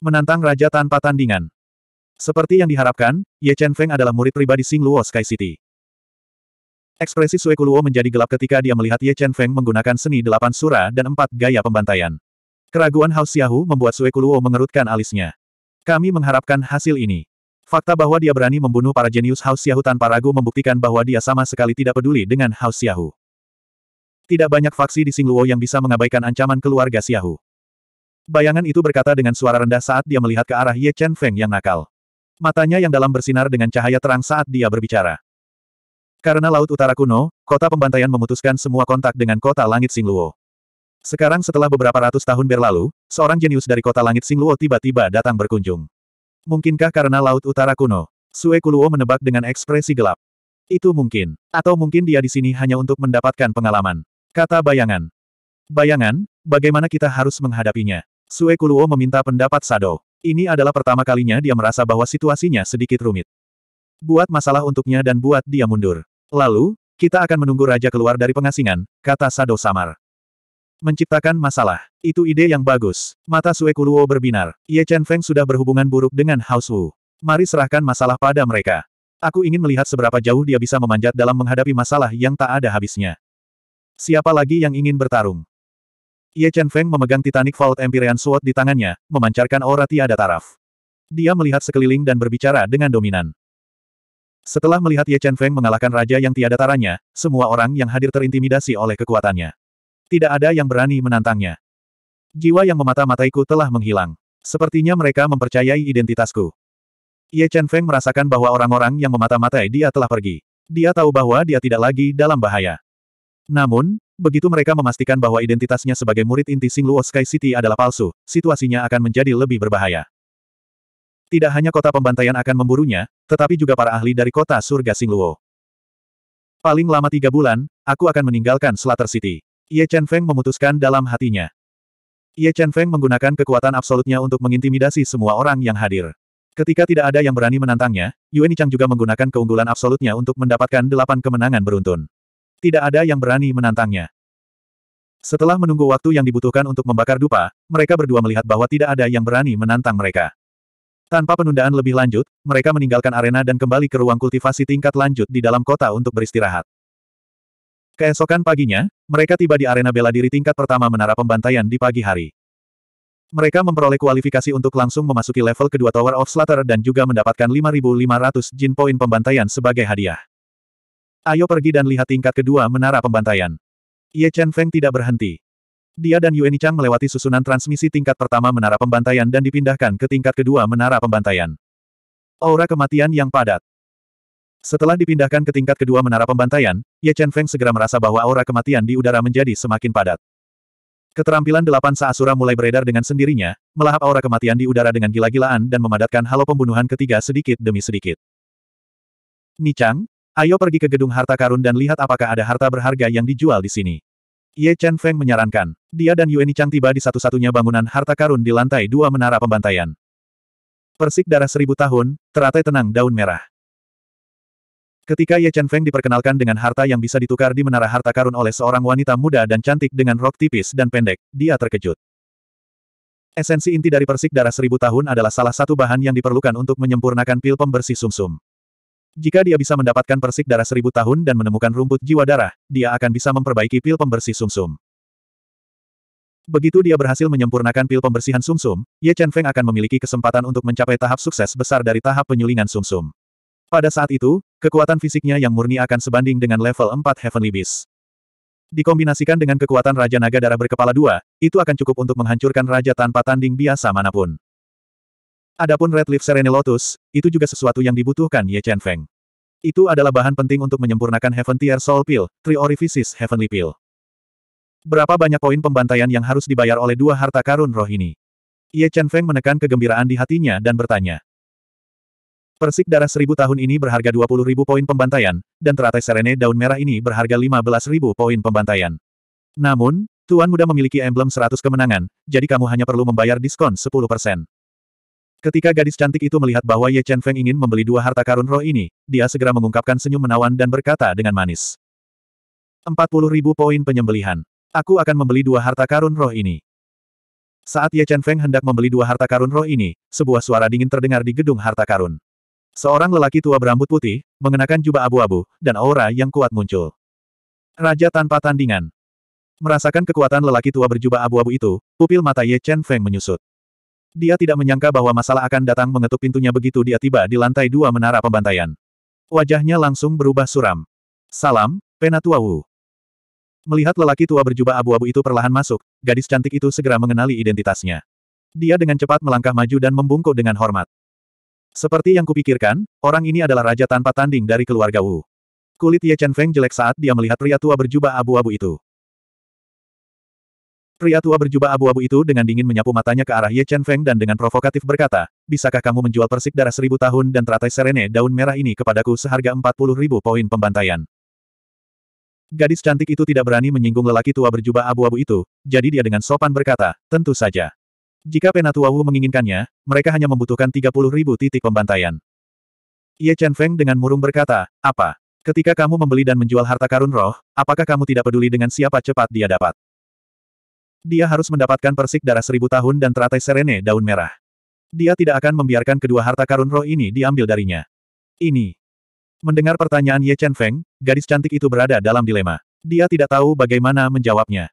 Menantang raja tanpa tandingan. Seperti yang diharapkan, Ye Chen Feng adalah murid pribadi Sing Luo Sky City. Ekspresi Suekuluo Kuluo menjadi gelap ketika dia melihat Ye Chen Feng menggunakan seni delapan sura dan empat gaya pembantaian. Keraguan Hao Xiahu membuat Suekuluo Kuluo mengerutkan alisnya. Kami mengharapkan hasil ini. Fakta bahwa dia berani membunuh para jenius Hao Xiahu tanpa ragu membuktikan bahwa dia sama sekali tidak peduli dengan Hao Xiahu. Tidak banyak faksi di Singluo yang bisa mengabaikan ancaman keluarga Xiahu. Bayangan itu berkata dengan suara rendah saat dia melihat ke arah Ye Chen Feng yang nakal. Matanya yang dalam bersinar dengan cahaya terang saat dia berbicara. Karena Laut Utara kuno, kota pembantaian memutuskan semua kontak dengan kota langit Singluo. Sekarang setelah beberapa ratus tahun berlalu, seorang jenius dari kota langit Singluo tiba-tiba datang berkunjung. Mungkinkah karena Laut Utara kuno? Sue Kuluo menebak dengan ekspresi gelap. Itu mungkin. Atau mungkin dia di sini hanya untuk mendapatkan pengalaman. Kata bayangan. Bayangan, bagaimana kita harus menghadapinya? Sue Kuluo meminta pendapat Sado. Ini adalah pertama kalinya dia merasa bahwa situasinya sedikit rumit. Buat masalah untuknya dan buat dia mundur. Lalu, kita akan menunggu raja keluar dari pengasingan, kata Sado Samar. Menciptakan masalah. Itu ide yang bagus. Mata Sue Kuluo berbinar. Ye Chen Feng sudah berhubungan buruk dengan House Wu. Mari serahkan masalah pada mereka. Aku ingin melihat seberapa jauh dia bisa memanjat dalam menghadapi masalah yang tak ada habisnya. Siapa lagi yang ingin bertarung? Ye Chen Feng memegang Titanic Vault Empyrean Sword di tangannya, memancarkan aura tiada taraf. Dia melihat sekeliling dan berbicara dengan dominan. Setelah melihat Ye Chen Feng mengalahkan raja yang tiada taranya, semua orang yang hadir terintimidasi oleh kekuatannya. Tidak ada yang berani menantangnya. Jiwa yang memata-mataiku telah menghilang. Sepertinya mereka mempercayai identitasku. Ye Chen Feng merasakan bahwa orang-orang yang memata-matai dia telah pergi. Dia tahu bahwa dia tidak lagi dalam bahaya. Namun, Begitu mereka memastikan bahwa identitasnya sebagai murid inti Singluo Sky City adalah palsu, situasinya akan menjadi lebih berbahaya. Tidak hanya kota pembantaian akan memburunya, tetapi juga para ahli dari kota surga Singluo. Paling lama tiga bulan, aku akan meninggalkan Slater City. Ye Chen Feng memutuskan dalam hatinya. Ye Chen Feng menggunakan kekuatan absolutnya untuk mengintimidasi semua orang yang hadir. Ketika tidak ada yang berani menantangnya, Yuan Chang juga menggunakan keunggulan absolutnya untuk mendapatkan delapan kemenangan beruntun. Tidak ada yang berani menantangnya. Setelah menunggu waktu yang dibutuhkan untuk membakar dupa, mereka berdua melihat bahwa tidak ada yang berani menantang mereka. Tanpa penundaan lebih lanjut, mereka meninggalkan arena dan kembali ke ruang kultivasi tingkat lanjut di dalam kota untuk beristirahat. Keesokan paginya, mereka tiba di arena bela diri tingkat pertama menara pembantaian di pagi hari. Mereka memperoleh kualifikasi untuk langsung memasuki level kedua Tower of slaughter dan juga mendapatkan 5.500 jin poin pembantaian sebagai hadiah. Ayo pergi dan lihat tingkat kedua menara pembantaian. Ye Chen Feng tidak berhenti. Dia dan Yuan Chang melewati susunan transmisi tingkat pertama menara pembantaian dan dipindahkan ke tingkat kedua menara pembantaian. Aura kematian yang padat. Setelah dipindahkan ke tingkat kedua menara pembantaian, Ye Chen Feng segera merasa bahwa aura kematian di udara menjadi semakin padat. Keterampilan delapan Saasura mulai beredar dengan sendirinya, melahap aura kematian di udara dengan gila-gilaan dan memadatkan halo pembunuhan ketiga sedikit demi sedikit. Nichang, Ayo pergi ke gedung harta karun dan lihat apakah ada harta berharga yang dijual di sini. Ye Chen Feng menyarankan. Dia dan Yueni Chang tiba di satu-satunya bangunan harta karun di lantai dua menara pembantaian. Persik darah seribu tahun, teratai tenang daun merah. Ketika Ye Chen Feng diperkenalkan dengan harta yang bisa ditukar di menara harta karun oleh seorang wanita muda dan cantik dengan rok tipis dan pendek, dia terkejut. Esensi inti dari persik darah seribu tahun adalah salah satu bahan yang diperlukan untuk menyempurnakan pil pembersih sumsum. -sum. Jika dia bisa mendapatkan persik darah seribu tahun dan menemukan rumput jiwa darah, dia akan bisa memperbaiki pil pembersih sumsum. -sum. Begitu dia berhasil menyempurnakan pil pembersihan sumsum, -sum, Ye Chen Feng akan memiliki kesempatan untuk mencapai tahap sukses besar dari tahap penyulingan sumsum. -sum. Pada saat itu, kekuatan fisiknya yang murni akan sebanding dengan level 4 Heavenly Beast. Dikombinasikan dengan kekuatan Raja Naga Darah Berkepala Dua, itu akan cukup untuk menghancurkan Raja tanpa tanding biasa manapun. Adapun Red Leaf Serene Lotus, itu juga sesuatu yang dibutuhkan Ye Chen Feng. Itu adalah bahan penting untuk menyempurnakan Heaven Tier Soul Pill, Triorificis Heavenly Pill. Berapa banyak poin pembantaian yang harus dibayar oleh dua harta karun roh ini? Ye Chen Feng menekan kegembiraan di hatinya dan bertanya. Persik darah seribu tahun ini berharga 20 ribu poin pembantaian, dan teratai serene daun merah ini berharga 15 ribu poin pembantaian. Namun, Tuan Muda memiliki emblem 100 kemenangan, jadi kamu hanya perlu membayar diskon Ketika gadis cantik itu melihat bahwa Ye Chen Feng ingin membeli dua harta karun roh ini, dia segera mengungkapkan senyum menawan dan berkata dengan manis. 40 ribu poin penyembelihan. Aku akan membeli dua harta karun roh ini. Saat Ye Chen Feng hendak membeli dua harta karun roh ini, sebuah suara dingin terdengar di gedung harta karun. Seorang lelaki tua berambut putih, mengenakan jubah abu-abu, dan aura yang kuat muncul. Raja tanpa tandingan. Merasakan kekuatan lelaki tua berjubah abu-abu itu, pupil mata Ye Chen Feng menyusut. Dia tidak menyangka bahwa masalah akan datang mengetuk pintunya begitu dia tiba di lantai dua menara pembantaian. Wajahnya langsung berubah suram. Salam, Penatua Wu. Melihat lelaki tua berjubah abu-abu itu perlahan masuk, gadis cantik itu segera mengenali identitasnya. Dia dengan cepat melangkah maju dan membungkuk dengan hormat. Seperti yang kupikirkan, orang ini adalah raja tanpa tanding dari keluarga Wu. Kulit Ye Chen Feng jelek saat dia melihat pria tua berjubah abu-abu itu. Pria tua berjubah abu-abu itu dengan dingin menyapu matanya ke arah Ye Chen Feng dan dengan provokatif berkata, Bisakah kamu menjual persik darah seribu tahun dan teratai serene daun merah ini kepadaku seharga empat puluh ribu poin pembantaian? Gadis cantik itu tidak berani menyinggung lelaki tua berjubah abu-abu itu, jadi dia dengan sopan berkata, tentu saja. Jika Penatua Wu menginginkannya, mereka hanya membutuhkan tiga puluh ribu titik pembantaian. Ye Chen Feng dengan murung berkata, apa? Ketika kamu membeli dan menjual harta karun roh, apakah kamu tidak peduli dengan siapa cepat dia dapat? Dia harus mendapatkan persik darah seribu tahun dan teratai serene daun merah. Dia tidak akan membiarkan kedua harta karun roh ini diambil darinya. Ini. Mendengar pertanyaan Ye Chen Feng, gadis cantik itu berada dalam dilema. Dia tidak tahu bagaimana menjawabnya.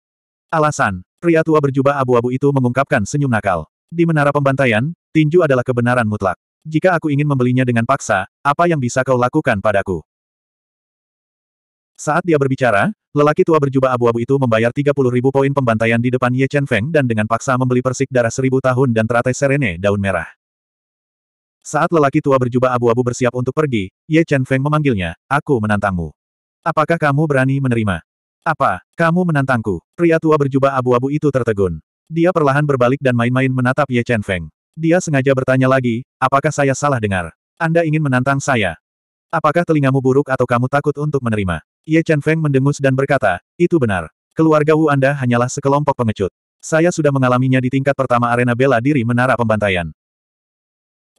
Alasan, pria tua berjubah abu-abu itu mengungkapkan senyum nakal. Di menara pembantaian, tinju adalah kebenaran mutlak. Jika aku ingin membelinya dengan paksa, apa yang bisa kau lakukan padaku? Saat dia berbicara, lelaki tua berjubah abu-abu itu membayar 30 ribu poin pembantaian di depan Ye Chen Feng dan dengan paksa membeli persik darah seribu tahun dan teratai serene daun merah. Saat lelaki tua berjubah abu-abu bersiap untuk pergi, Ye Chen Feng memanggilnya, aku menantangmu. Apakah kamu berani menerima? Apa, kamu menantangku? Pria tua berjubah abu-abu itu tertegun. Dia perlahan berbalik dan main-main menatap Ye Chen Feng. Dia sengaja bertanya lagi, apakah saya salah dengar? Anda ingin menantang saya? Apakah telingamu buruk atau kamu takut untuk menerima? Ye Chen Feng mendengus dan berkata, itu benar. Keluarga Wu Anda hanyalah sekelompok pengecut. Saya sudah mengalaminya di tingkat pertama arena bela diri menara pembantaian.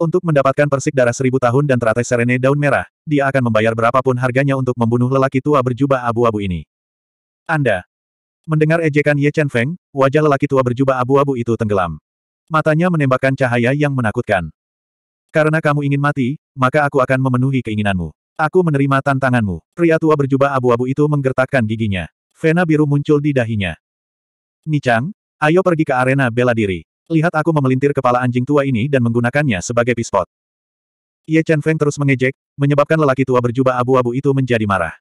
Untuk mendapatkan persik darah seribu tahun dan teratai serene daun merah, dia akan membayar berapapun harganya untuk membunuh lelaki tua berjubah abu-abu ini. Anda. Mendengar ejekan Ye Chen Feng, wajah lelaki tua berjubah abu-abu itu tenggelam. Matanya menembakkan cahaya yang menakutkan. Karena kamu ingin mati, maka aku akan memenuhi keinginanmu. Aku menerima tantanganmu. Pria tua berjubah abu-abu itu menggertakkan giginya. Vena biru muncul di dahinya. Nichang, ayo pergi ke arena bela diri. Lihat aku memelintir kepala anjing tua ini dan menggunakannya sebagai pispot. Ye Chen Feng terus mengejek, menyebabkan lelaki tua berjubah abu-abu itu menjadi marah.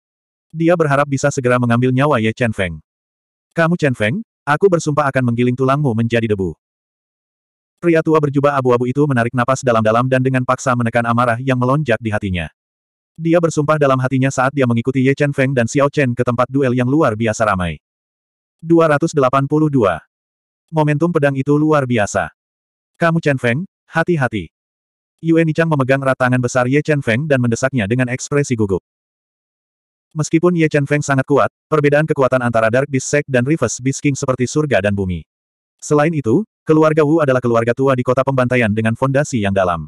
Dia berharap bisa segera mengambil nyawa Ye Chen Feng. Kamu Chen Feng, aku bersumpah akan menggiling tulangmu menjadi debu. Pria tua berjubah abu-abu itu menarik napas dalam-dalam dan dengan paksa menekan amarah yang melonjak di hatinya. Dia bersumpah dalam hatinya saat dia mengikuti Ye Chen Feng dan Xiao Chen ke tempat duel yang luar biasa ramai. 282. Momentum pedang itu luar biasa. Kamu Chen Feng, hati-hati. Yue Nichang memegang erat tangan besar Ye Chen Feng dan mendesaknya dengan ekspresi gugup. Meskipun Ye Chen Feng sangat kuat, perbedaan kekuatan antara Dark Beast Sect dan Reverse Beast King seperti surga dan bumi. Selain itu, keluarga Wu adalah keluarga tua di kota pembantaian dengan fondasi yang dalam.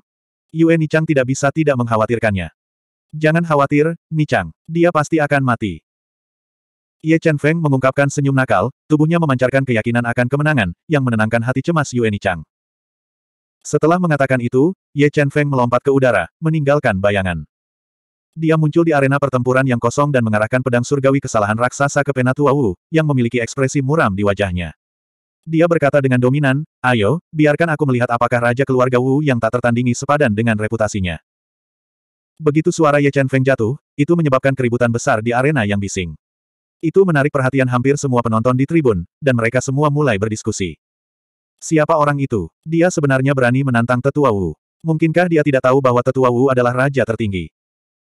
Yue Nichang tidak bisa tidak mengkhawatirkannya. Jangan khawatir, Nichang. Dia pasti akan mati. Ye Chen Feng mengungkapkan senyum nakal, tubuhnya memancarkan keyakinan akan kemenangan, yang menenangkan hati cemas Yue Nichang. Setelah mengatakan itu, Ye Chen Feng melompat ke udara, meninggalkan bayangan. Dia muncul di arena pertempuran yang kosong dan mengarahkan pedang surgawi kesalahan raksasa ke Penatua Wu, yang memiliki ekspresi muram di wajahnya. Dia berkata dengan dominan, ayo, biarkan aku melihat apakah Raja Keluarga Wu yang tak tertandingi sepadan dengan reputasinya. Begitu suara Ye Chen Feng jatuh, itu menyebabkan keributan besar di arena yang bising. Itu menarik perhatian hampir semua penonton di tribun, dan mereka semua mulai berdiskusi. Siapa orang itu? Dia sebenarnya berani menantang Tetua Wu. Mungkinkah dia tidak tahu bahwa Tetua Wu adalah raja tertinggi?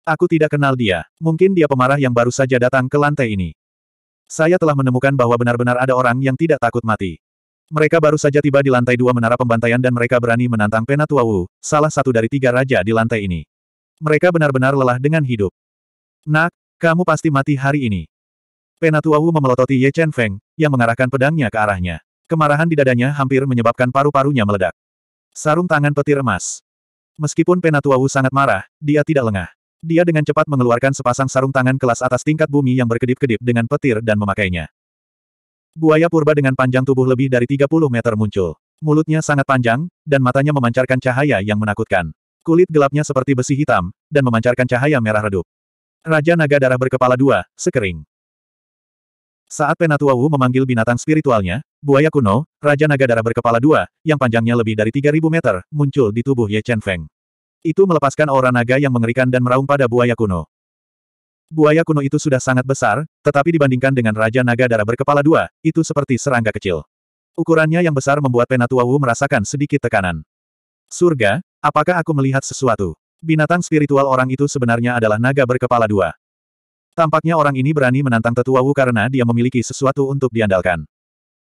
Aku tidak kenal dia. Mungkin dia pemarah yang baru saja datang ke lantai ini. Saya telah menemukan bahwa benar-benar ada orang yang tidak takut mati. Mereka baru saja tiba di lantai dua menara pembantaian dan mereka berani menantang Penatua Wu, salah satu dari tiga raja di lantai ini. Mereka benar-benar lelah dengan hidup. Nak, kamu pasti mati hari ini. Penatua Wu memelototi Ye Chen Feng, yang mengarahkan pedangnya ke arahnya. Kemarahan di dadanya hampir menyebabkan paru-parunya meledak. Sarung tangan petir emas. Meskipun Penatua Wu sangat marah, dia tidak lengah. Dia dengan cepat mengeluarkan sepasang sarung tangan kelas atas tingkat bumi yang berkedip-kedip dengan petir dan memakainya. Buaya purba dengan panjang tubuh lebih dari 30 meter muncul. Mulutnya sangat panjang, dan matanya memancarkan cahaya yang menakutkan. Kulit gelapnya seperti besi hitam, dan memancarkan cahaya merah redup. Raja naga darah berkepala dua, sekering. Saat Penatua Wu memanggil binatang spiritualnya, buaya kuno, Raja Naga Darah berkepala dua, yang panjangnya lebih dari 3.000 meter, muncul di tubuh Ye Chen Feng. Itu melepaskan aura naga yang mengerikan dan meraung pada buaya kuno. Buaya kuno itu sudah sangat besar, tetapi dibandingkan dengan Raja Naga Darah berkepala dua, itu seperti serangga kecil. Ukurannya yang besar membuat Penatuawu merasakan sedikit tekanan. Surga, apakah aku melihat sesuatu? Binatang spiritual orang itu sebenarnya adalah naga berkepala dua. Tampaknya orang ini berani menantang tetua Wu karena dia memiliki sesuatu untuk diandalkan.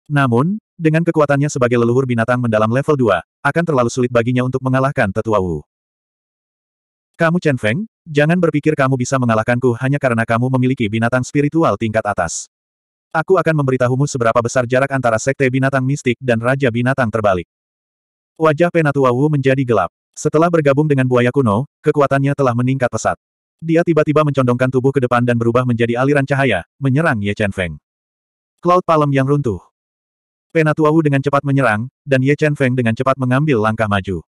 Namun, dengan kekuatannya sebagai leluhur binatang mendalam level 2, akan terlalu sulit baginya untuk mengalahkan tetua Wu. Kamu Chen Feng, jangan berpikir kamu bisa mengalahkanku hanya karena kamu memiliki binatang spiritual tingkat atas. Aku akan memberitahumu seberapa besar jarak antara sekte binatang mistik dan raja binatang terbalik. Wajah Penatua Wu menjadi gelap. Setelah bergabung dengan buaya kuno, kekuatannya telah meningkat pesat. Dia tiba-tiba mencondongkan tubuh ke depan dan berubah menjadi aliran cahaya, menyerang Ye Chen Feng. Cloud Palem yang runtuh. Penatua Wu dengan cepat menyerang, dan Ye Chen Feng dengan cepat mengambil langkah maju.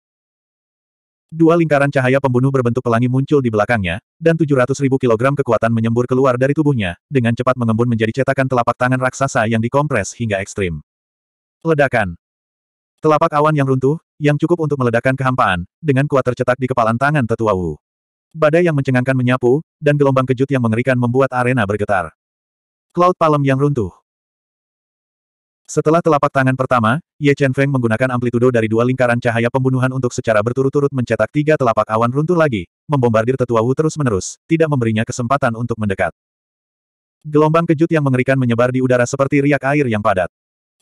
Dua lingkaran cahaya pembunuh berbentuk pelangi muncul di belakangnya, dan 700 ribu kilogram kekuatan menyembur keluar dari tubuhnya, dengan cepat mengembun menjadi cetakan telapak tangan raksasa yang dikompres hingga ekstrim. Ledakan. Telapak awan yang runtuh, yang cukup untuk meledakkan kehampaan, dengan kuat tercetak di kepalan tangan tetua Wu. Badai yang mencengangkan menyapu, dan gelombang kejut yang mengerikan membuat arena bergetar. Cloud palem yang runtuh. Setelah telapak tangan pertama, Ye Chen Feng menggunakan amplitudo dari dua lingkaran cahaya pembunuhan untuk secara berturut-turut mencetak tiga telapak awan runtuh lagi, membombardir tetua Wu terus-menerus, tidak memberinya kesempatan untuk mendekat. Gelombang kejut yang mengerikan menyebar di udara seperti riak air yang padat.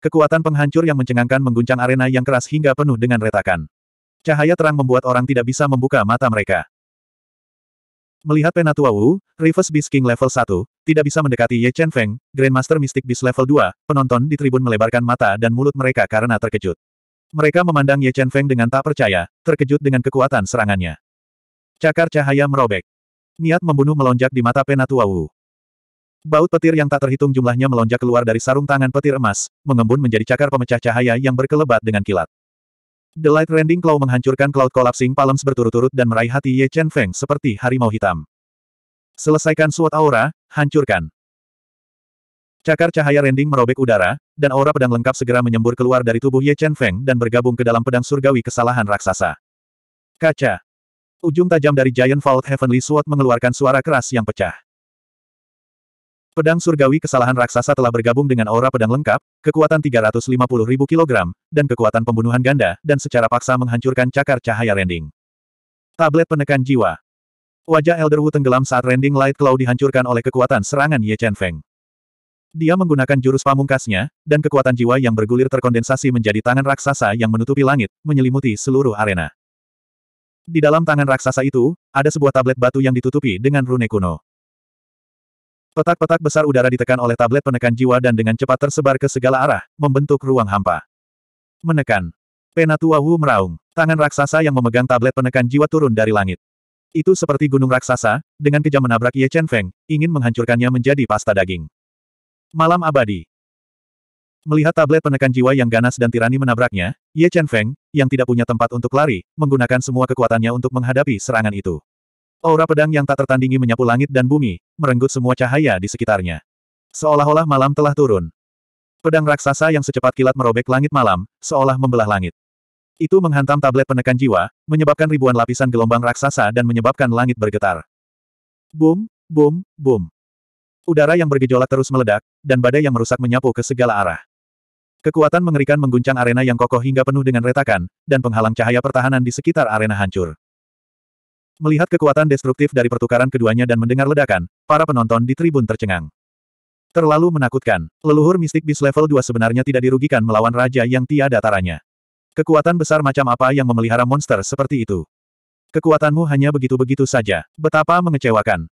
Kekuatan penghancur yang mencengangkan mengguncang arena yang keras hingga penuh dengan retakan. Cahaya terang membuat orang tidak bisa membuka mata mereka. Melihat Penatua Wu, Reverse Beast King level 1, tidak bisa mendekati Ye Chen Feng, Grandmaster Mystic Beast level 2, penonton di tribun melebarkan mata dan mulut mereka karena terkejut. Mereka memandang Ye Chen Feng dengan tak percaya, terkejut dengan kekuatan serangannya. Cakar cahaya merobek. Niat membunuh melonjak di mata Penatua Wu. Baut petir yang tak terhitung jumlahnya melonjak keluar dari sarung tangan petir emas, mengembun menjadi cakar pemecah cahaya yang berkelebat dengan kilat. The Light Rending Claw menghancurkan Cloud Collapsing Palms berturut-turut dan meraih hati Ye Chen Feng seperti harimau hitam. Selesaikan suat Aura, hancurkan. Cakar cahaya rending merobek udara, dan aura pedang lengkap segera menyembur keluar dari tubuh Ye Chen Feng dan bergabung ke dalam pedang surgawi kesalahan raksasa. Kaca. Ujung tajam dari Giant Vault Heavenly Sword mengeluarkan suara keras yang pecah. Pedang surgawi kesalahan raksasa telah bergabung dengan aura pedang lengkap, kekuatan 350 ribu kilogram, dan kekuatan pembunuhan ganda, dan secara paksa menghancurkan cakar cahaya rending. Tablet penekan jiwa. Wajah Elder Wu tenggelam saat rending Light Cloud dihancurkan oleh kekuatan serangan Ye Chen Feng. Dia menggunakan jurus pamungkasnya, dan kekuatan jiwa yang bergulir terkondensasi menjadi tangan raksasa yang menutupi langit, menyelimuti seluruh arena. Di dalam tangan raksasa itu, ada sebuah tablet batu yang ditutupi dengan rune kuno. Petak-petak besar udara ditekan oleh tablet penekan jiwa dan dengan cepat tersebar ke segala arah, membentuk ruang hampa. Menekan. Penatua Wu meraung. Tangan raksasa yang memegang tablet penekan jiwa turun dari langit. Itu seperti gunung raksasa, dengan kejam menabrak Ye Chen Feng, ingin menghancurkannya menjadi pasta daging. Malam abadi. Melihat tablet penekan jiwa yang ganas dan tirani menabraknya, Ye Chen Feng, yang tidak punya tempat untuk lari, menggunakan semua kekuatannya untuk menghadapi serangan itu. Aura pedang yang tak tertandingi menyapu langit dan bumi, merenggut semua cahaya di sekitarnya. Seolah-olah malam telah turun. Pedang raksasa yang secepat kilat merobek langit malam, seolah membelah langit. Itu menghantam tablet penekan jiwa, menyebabkan ribuan lapisan gelombang raksasa dan menyebabkan langit bergetar. Boom, boom, boom. Udara yang bergejolak terus meledak, dan badai yang merusak menyapu ke segala arah. Kekuatan mengerikan mengguncang arena yang kokoh hingga penuh dengan retakan, dan penghalang cahaya pertahanan di sekitar arena hancur. Melihat kekuatan destruktif dari pertukaran keduanya dan mendengar ledakan, para penonton di tribun tercengang. Terlalu menakutkan, leluhur mistik bis level 2 sebenarnya tidak dirugikan melawan raja yang tiada taranya. Kekuatan besar macam apa yang memelihara monster seperti itu? Kekuatanmu hanya begitu-begitu saja. Betapa mengecewakan.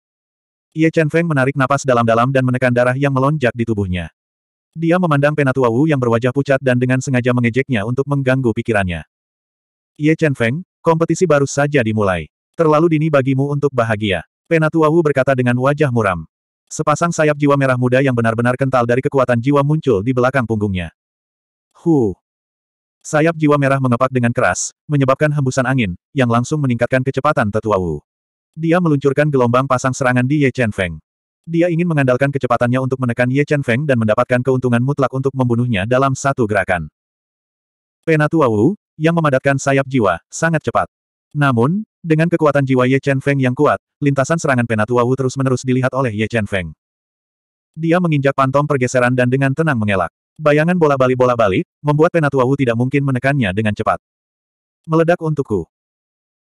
Ye Chen Feng menarik napas dalam-dalam dan menekan darah yang melonjak di tubuhnya. Dia memandang Penatua Wu yang berwajah pucat dan dengan sengaja mengejeknya untuk mengganggu pikirannya. Ye Chen Feng, kompetisi baru saja dimulai. Terlalu dini bagimu untuk bahagia. Wu berkata dengan wajah muram. Sepasang sayap jiwa merah muda yang benar-benar kental dari kekuatan jiwa muncul di belakang punggungnya. Hu. Sayap jiwa merah mengepak dengan keras, menyebabkan hembusan angin, yang langsung meningkatkan kecepatan tetua Wu. Dia meluncurkan gelombang pasang serangan di Ye Chen Feng. Dia ingin mengandalkan kecepatannya untuk menekan Ye Chen Feng dan mendapatkan keuntungan mutlak untuk membunuhnya dalam satu gerakan. Penatua Wu, yang memadatkan sayap jiwa, sangat cepat. Namun, dengan kekuatan jiwa Ye Chen Feng yang kuat, lintasan serangan Penatua Wu terus-menerus dilihat oleh Ye Chen Feng. Dia menginjak pantom pergeseran dan dengan tenang mengelak. Bayangan bola bali bola bali membuat Penatua Wu tidak mungkin menekannya dengan cepat. Meledak untukku.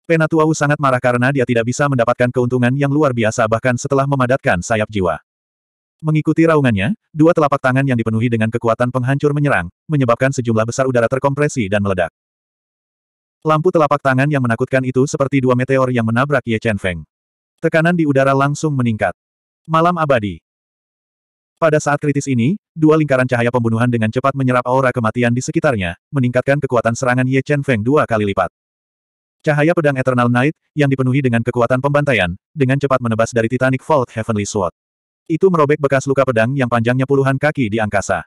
Penatua Wu sangat marah karena dia tidak bisa mendapatkan keuntungan yang luar biasa bahkan setelah memadatkan sayap jiwa. Mengikuti raungannya, dua telapak tangan yang dipenuhi dengan kekuatan penghancur menyerang, menyebabkan sejumlah besar udara terkompresi dan meledak. Lampu telapak tangan yang menakutkan itu seperti dua meteor yang menabrak Ye Chen Feng. Tekanan di udara langsung meningkat. Malam abadi. Pada saat kritis ini, dua lingkaran cahaya pembunuhan dengan cepat menyerap aura kematian di sekitarnya, meningkatkan kekuatan serangan Ye Chen Feng dua kali lipat. Cahaya pedang Eternal Night yang dipenuhi dengan kekuatan pembantaian, dengan cepat menebas dari Titanic Vault Heavenly Sword. Itu merobek bekas luka pedang yang panjangnya puluhan kaki di angkasa.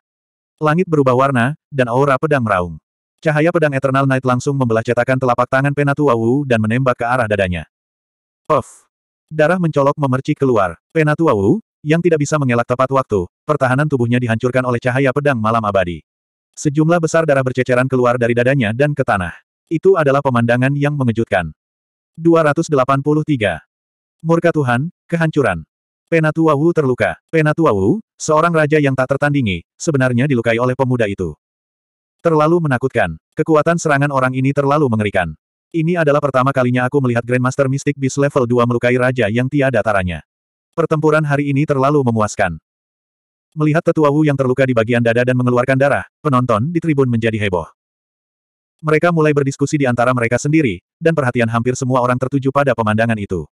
Langit berubah warna, dan aura pedang meraung. Cahaya pedang Eternal Knight langsung membelah cetakan telapak tangan Penatua Wu dan menembak ke arah dadanya. Puff! Darah mencolok memercik keluar. Penatua Wu, yang tidak bisa mengelak tepat waktu, pertahanan tubuhnya dihancurkan oleh cahaya pedang malam abadi. Sejumlah besar darah berceceran keluar dari dadanya dan ke tanah. Itu adalah pemandangan yang mengejutkan. 283. Murka Tuhan, kehancuran. Penatua Wu terluka. Penatua Wu, seorang raja yang tak tertandingi, sebenarnya dilukai oleh pemuda itu. Terlalu menakutkan. Kekuatan serangan orang ini terlalu mengerikan. Ini adalah pertama kalinya aku melihat Grandmaster Mystic Beast level 2 melukai raja yang tiada taranya. Pertempuran hari ini terlalu memuaskan. Melihat tetua Wu yang terluka di bagian dada dan mengeluarkan darah, penonton di tribun menjadi heboh. Mereka mulai berdiskusi di antara mereka sendiri, dan perhatian hampir semua orang tertuju pada pemandangan itu.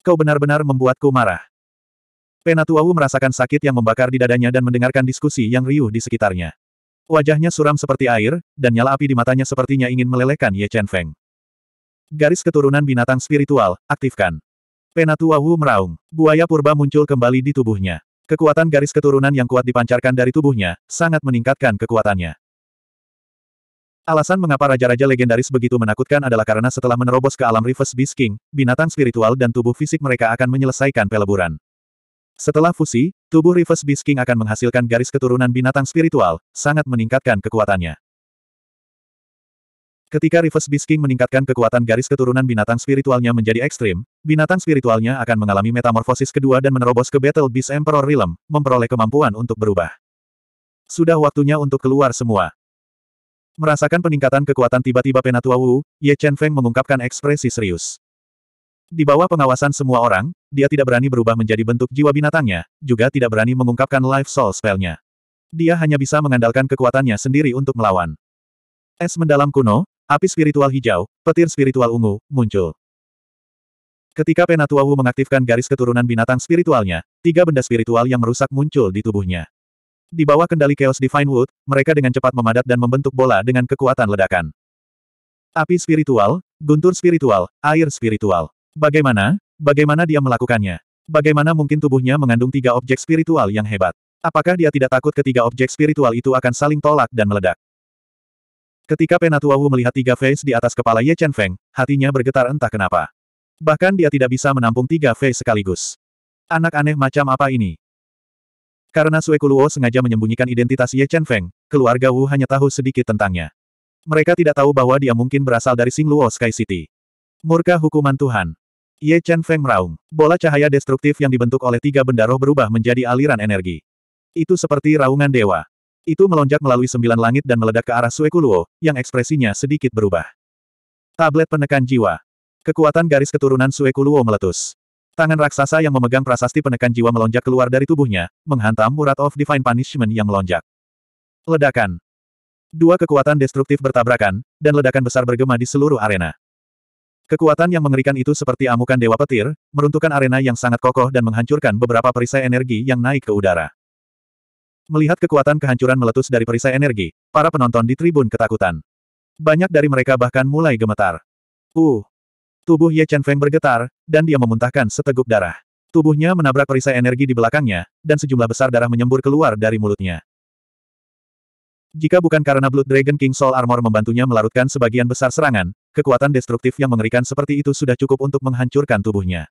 Kau benar-benar membuatku marah. Penatua Wu merasakan sakit yang membakar di dadanya dan mendengarkan diskusi yang riuh di sekitarnya. Wajahnya suram seperti air, dan nyala api di matanya sepertinya ingin melelehkan Ye Chen Feng. Garis keturunan binatang spiritual, aktifkan. Penatua Wu meraung. Buaya purba muncul kembali di tubuhnya. Kekuatan garis keturunan yang kuat dipancarkan dari tubuhnya, sangat meningkatkan kekuatannya. Alasan mengapa raja-raja legendaris begitu menakutkan adalah karena setelah menerobos ke alam Reverse Beast King, binatang spiritual dan tubuh fisik mereka akan menyelesaikan peleburan. Setelah fusi, tubuh Reverse Beast King akan menghasilkan garis keturunan binatang spiritual, sangat meningkatkan kekuatannya. Ketika Reverse Beast King meningkatkan kekuatan garis keturunan binatang spiritualnya menjadi ekstrim, binatang spiritualnya akan mengalami metamorfosis kedua dan menerobos ke Battle Beast Emperor Realm, memperoleh kemampuan untuk berubah. Sudah waktunya untuk keluar semua. Merasakan peningkatan kekuatan tiba-tiba Penatua Wu, Ye Chen Feng mengungkapkan ekspresi serius. Di bawah pengawasan semua orang, dia tidak berani berubah menjadi bentuk jiwa binatangnya, juga tidak berani mengungkapkan life soul Spell-nya. Dia hanya bisa mengandalkan kekuatannya sendiri untuk melawan. Es mendalam kuno, api spiritual hijau, petir spiritual ungu, muncul. Ketika Penatua Wu mengaktifkan garis keturunan binatang spiritualnya, tiga benda spiritual yang merusak muncul di tubuhnya. Di bawah kendali Chaos Divine Wood, mereka dengan cepat memadat dan membentuk bola dengan kekuatan ledakan. Api spiritual, guntur spiritual, air spiritual. Bagaimana? Bagaimana dia melakukannya? Bagaimana mungkin tubuhnya mengandung tiga objek spiritual yang hebat? Apakah dia tidak takut ketiga objek spiritual itu akan saling tolak dan meledak? Ketika Penatua Wu melihat tiga face di atas kepala Ye Chen Feng, hatinya bergetar entah kenapa. Bahkan dia tidak bisa menampung tiga face sekaligus. Anak aneh macam apa ini? Karena Kuluo sengaja menyembunyikan identitas Ye Chen Feng, keluarga Wu hanya tahu sedikit tentangnya. Mereka tidak tahu bahwa dia mungkin berasal dari Singluo Sky City. Murka hukuman Tuhan. Ye Chen Feng meraung. Bola cahaya destruktif yang dibentuk oleh tiga benda roh berubah menjadi aliran energi. Itu seperti raungan dewa. Itu melonjak melalui sembilan langit dan meledak ke arah Suekuluo, yang ekspresinya sedikit berubah. Tablet penekan jiwa. Kekuatan garis keturunan Suekuluo meletus. Tangan raksasa yang memegang prasasti penekan jiwa melonjak keluar dari tubuhnya, menghantam Murat of Divine Punishment yang melonjak. Ledakan. Dua kekuatan destruktif bertabrakan, dan ledakan besar bergema di seluruh arena. Kekuatan yang mengerikan itu seperti amukan dewa petir, meruntuhkan arena yang sangat kokoh dan menghancurkan beberapa perisai energi yang naik ke udara. Melihat kekuatan kehancuran meletus dari perisai energi, para penonton di tribun ketakutan. Banyak dari mereka bahkan mulai gemetar. Uh! Tubuh Ye Chen Feng bergetar, dan dia memuntahkan seteguk darah. Tubuhnya menabrak perisai energi di belakangnya, dan sejumlah besar darah menyembur keluar dari mulutnya. Jika bukan karena Blood Dragon King Soul Armor membantunya melarutkan sebagian besar serangan, kekuatan destruktif yang mengerikan seperti itu sudah cukup untuk menghancurkan tubuhnya.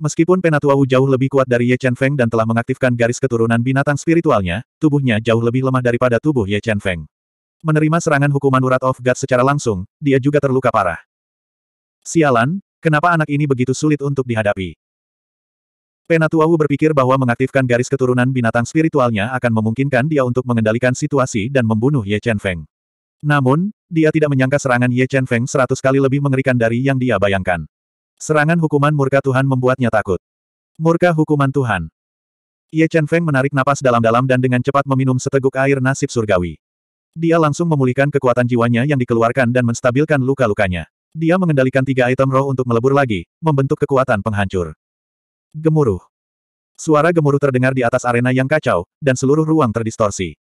Meskipun Penatua Wu jauh lebih kuat dari Ye Chen Feng dan telah mengaktifkan garis keturunan binatang spiritualnya, tubuhnya jauh lebih lemah daripada tubuh Ye Chen Feng. Menerima serangan hukuman urat of God secara langsung, dia juga terluka parah. Sialan, kenapa anak ini begitu sulit untuk dihadapi? Penatua Wu berpikir bahwa mengaktifkan garis keturunan binatang spiritualnya akan memungkinkan dia untuk mengendalikan situasi dan membunuh Ye Chen Feng. Namun, dia tidak menyangka serangan Ye Chen Feng seratus kali lebih mengerikan dari yang dia bayangkan. Serangan hukuman murka Tuhan membuatnya takut. Murka hukuman Tuhan. Ye Chen Feng menarik napas dalam-dalam dan dengan cepat meminum seteguk air nasib surgawi. Dia langsung memulihkan kekuatan jiwanya yang dikeluarkan dan menstabilkan luka-lukanya. Dia mengendalikan tiga item roh untuk melebur lagi, membentuk kekuatan penghancur. Gemuruh. Suara gemuruh terdengar di atas arena yang kacau, dan seluruh ruang terdistorsi.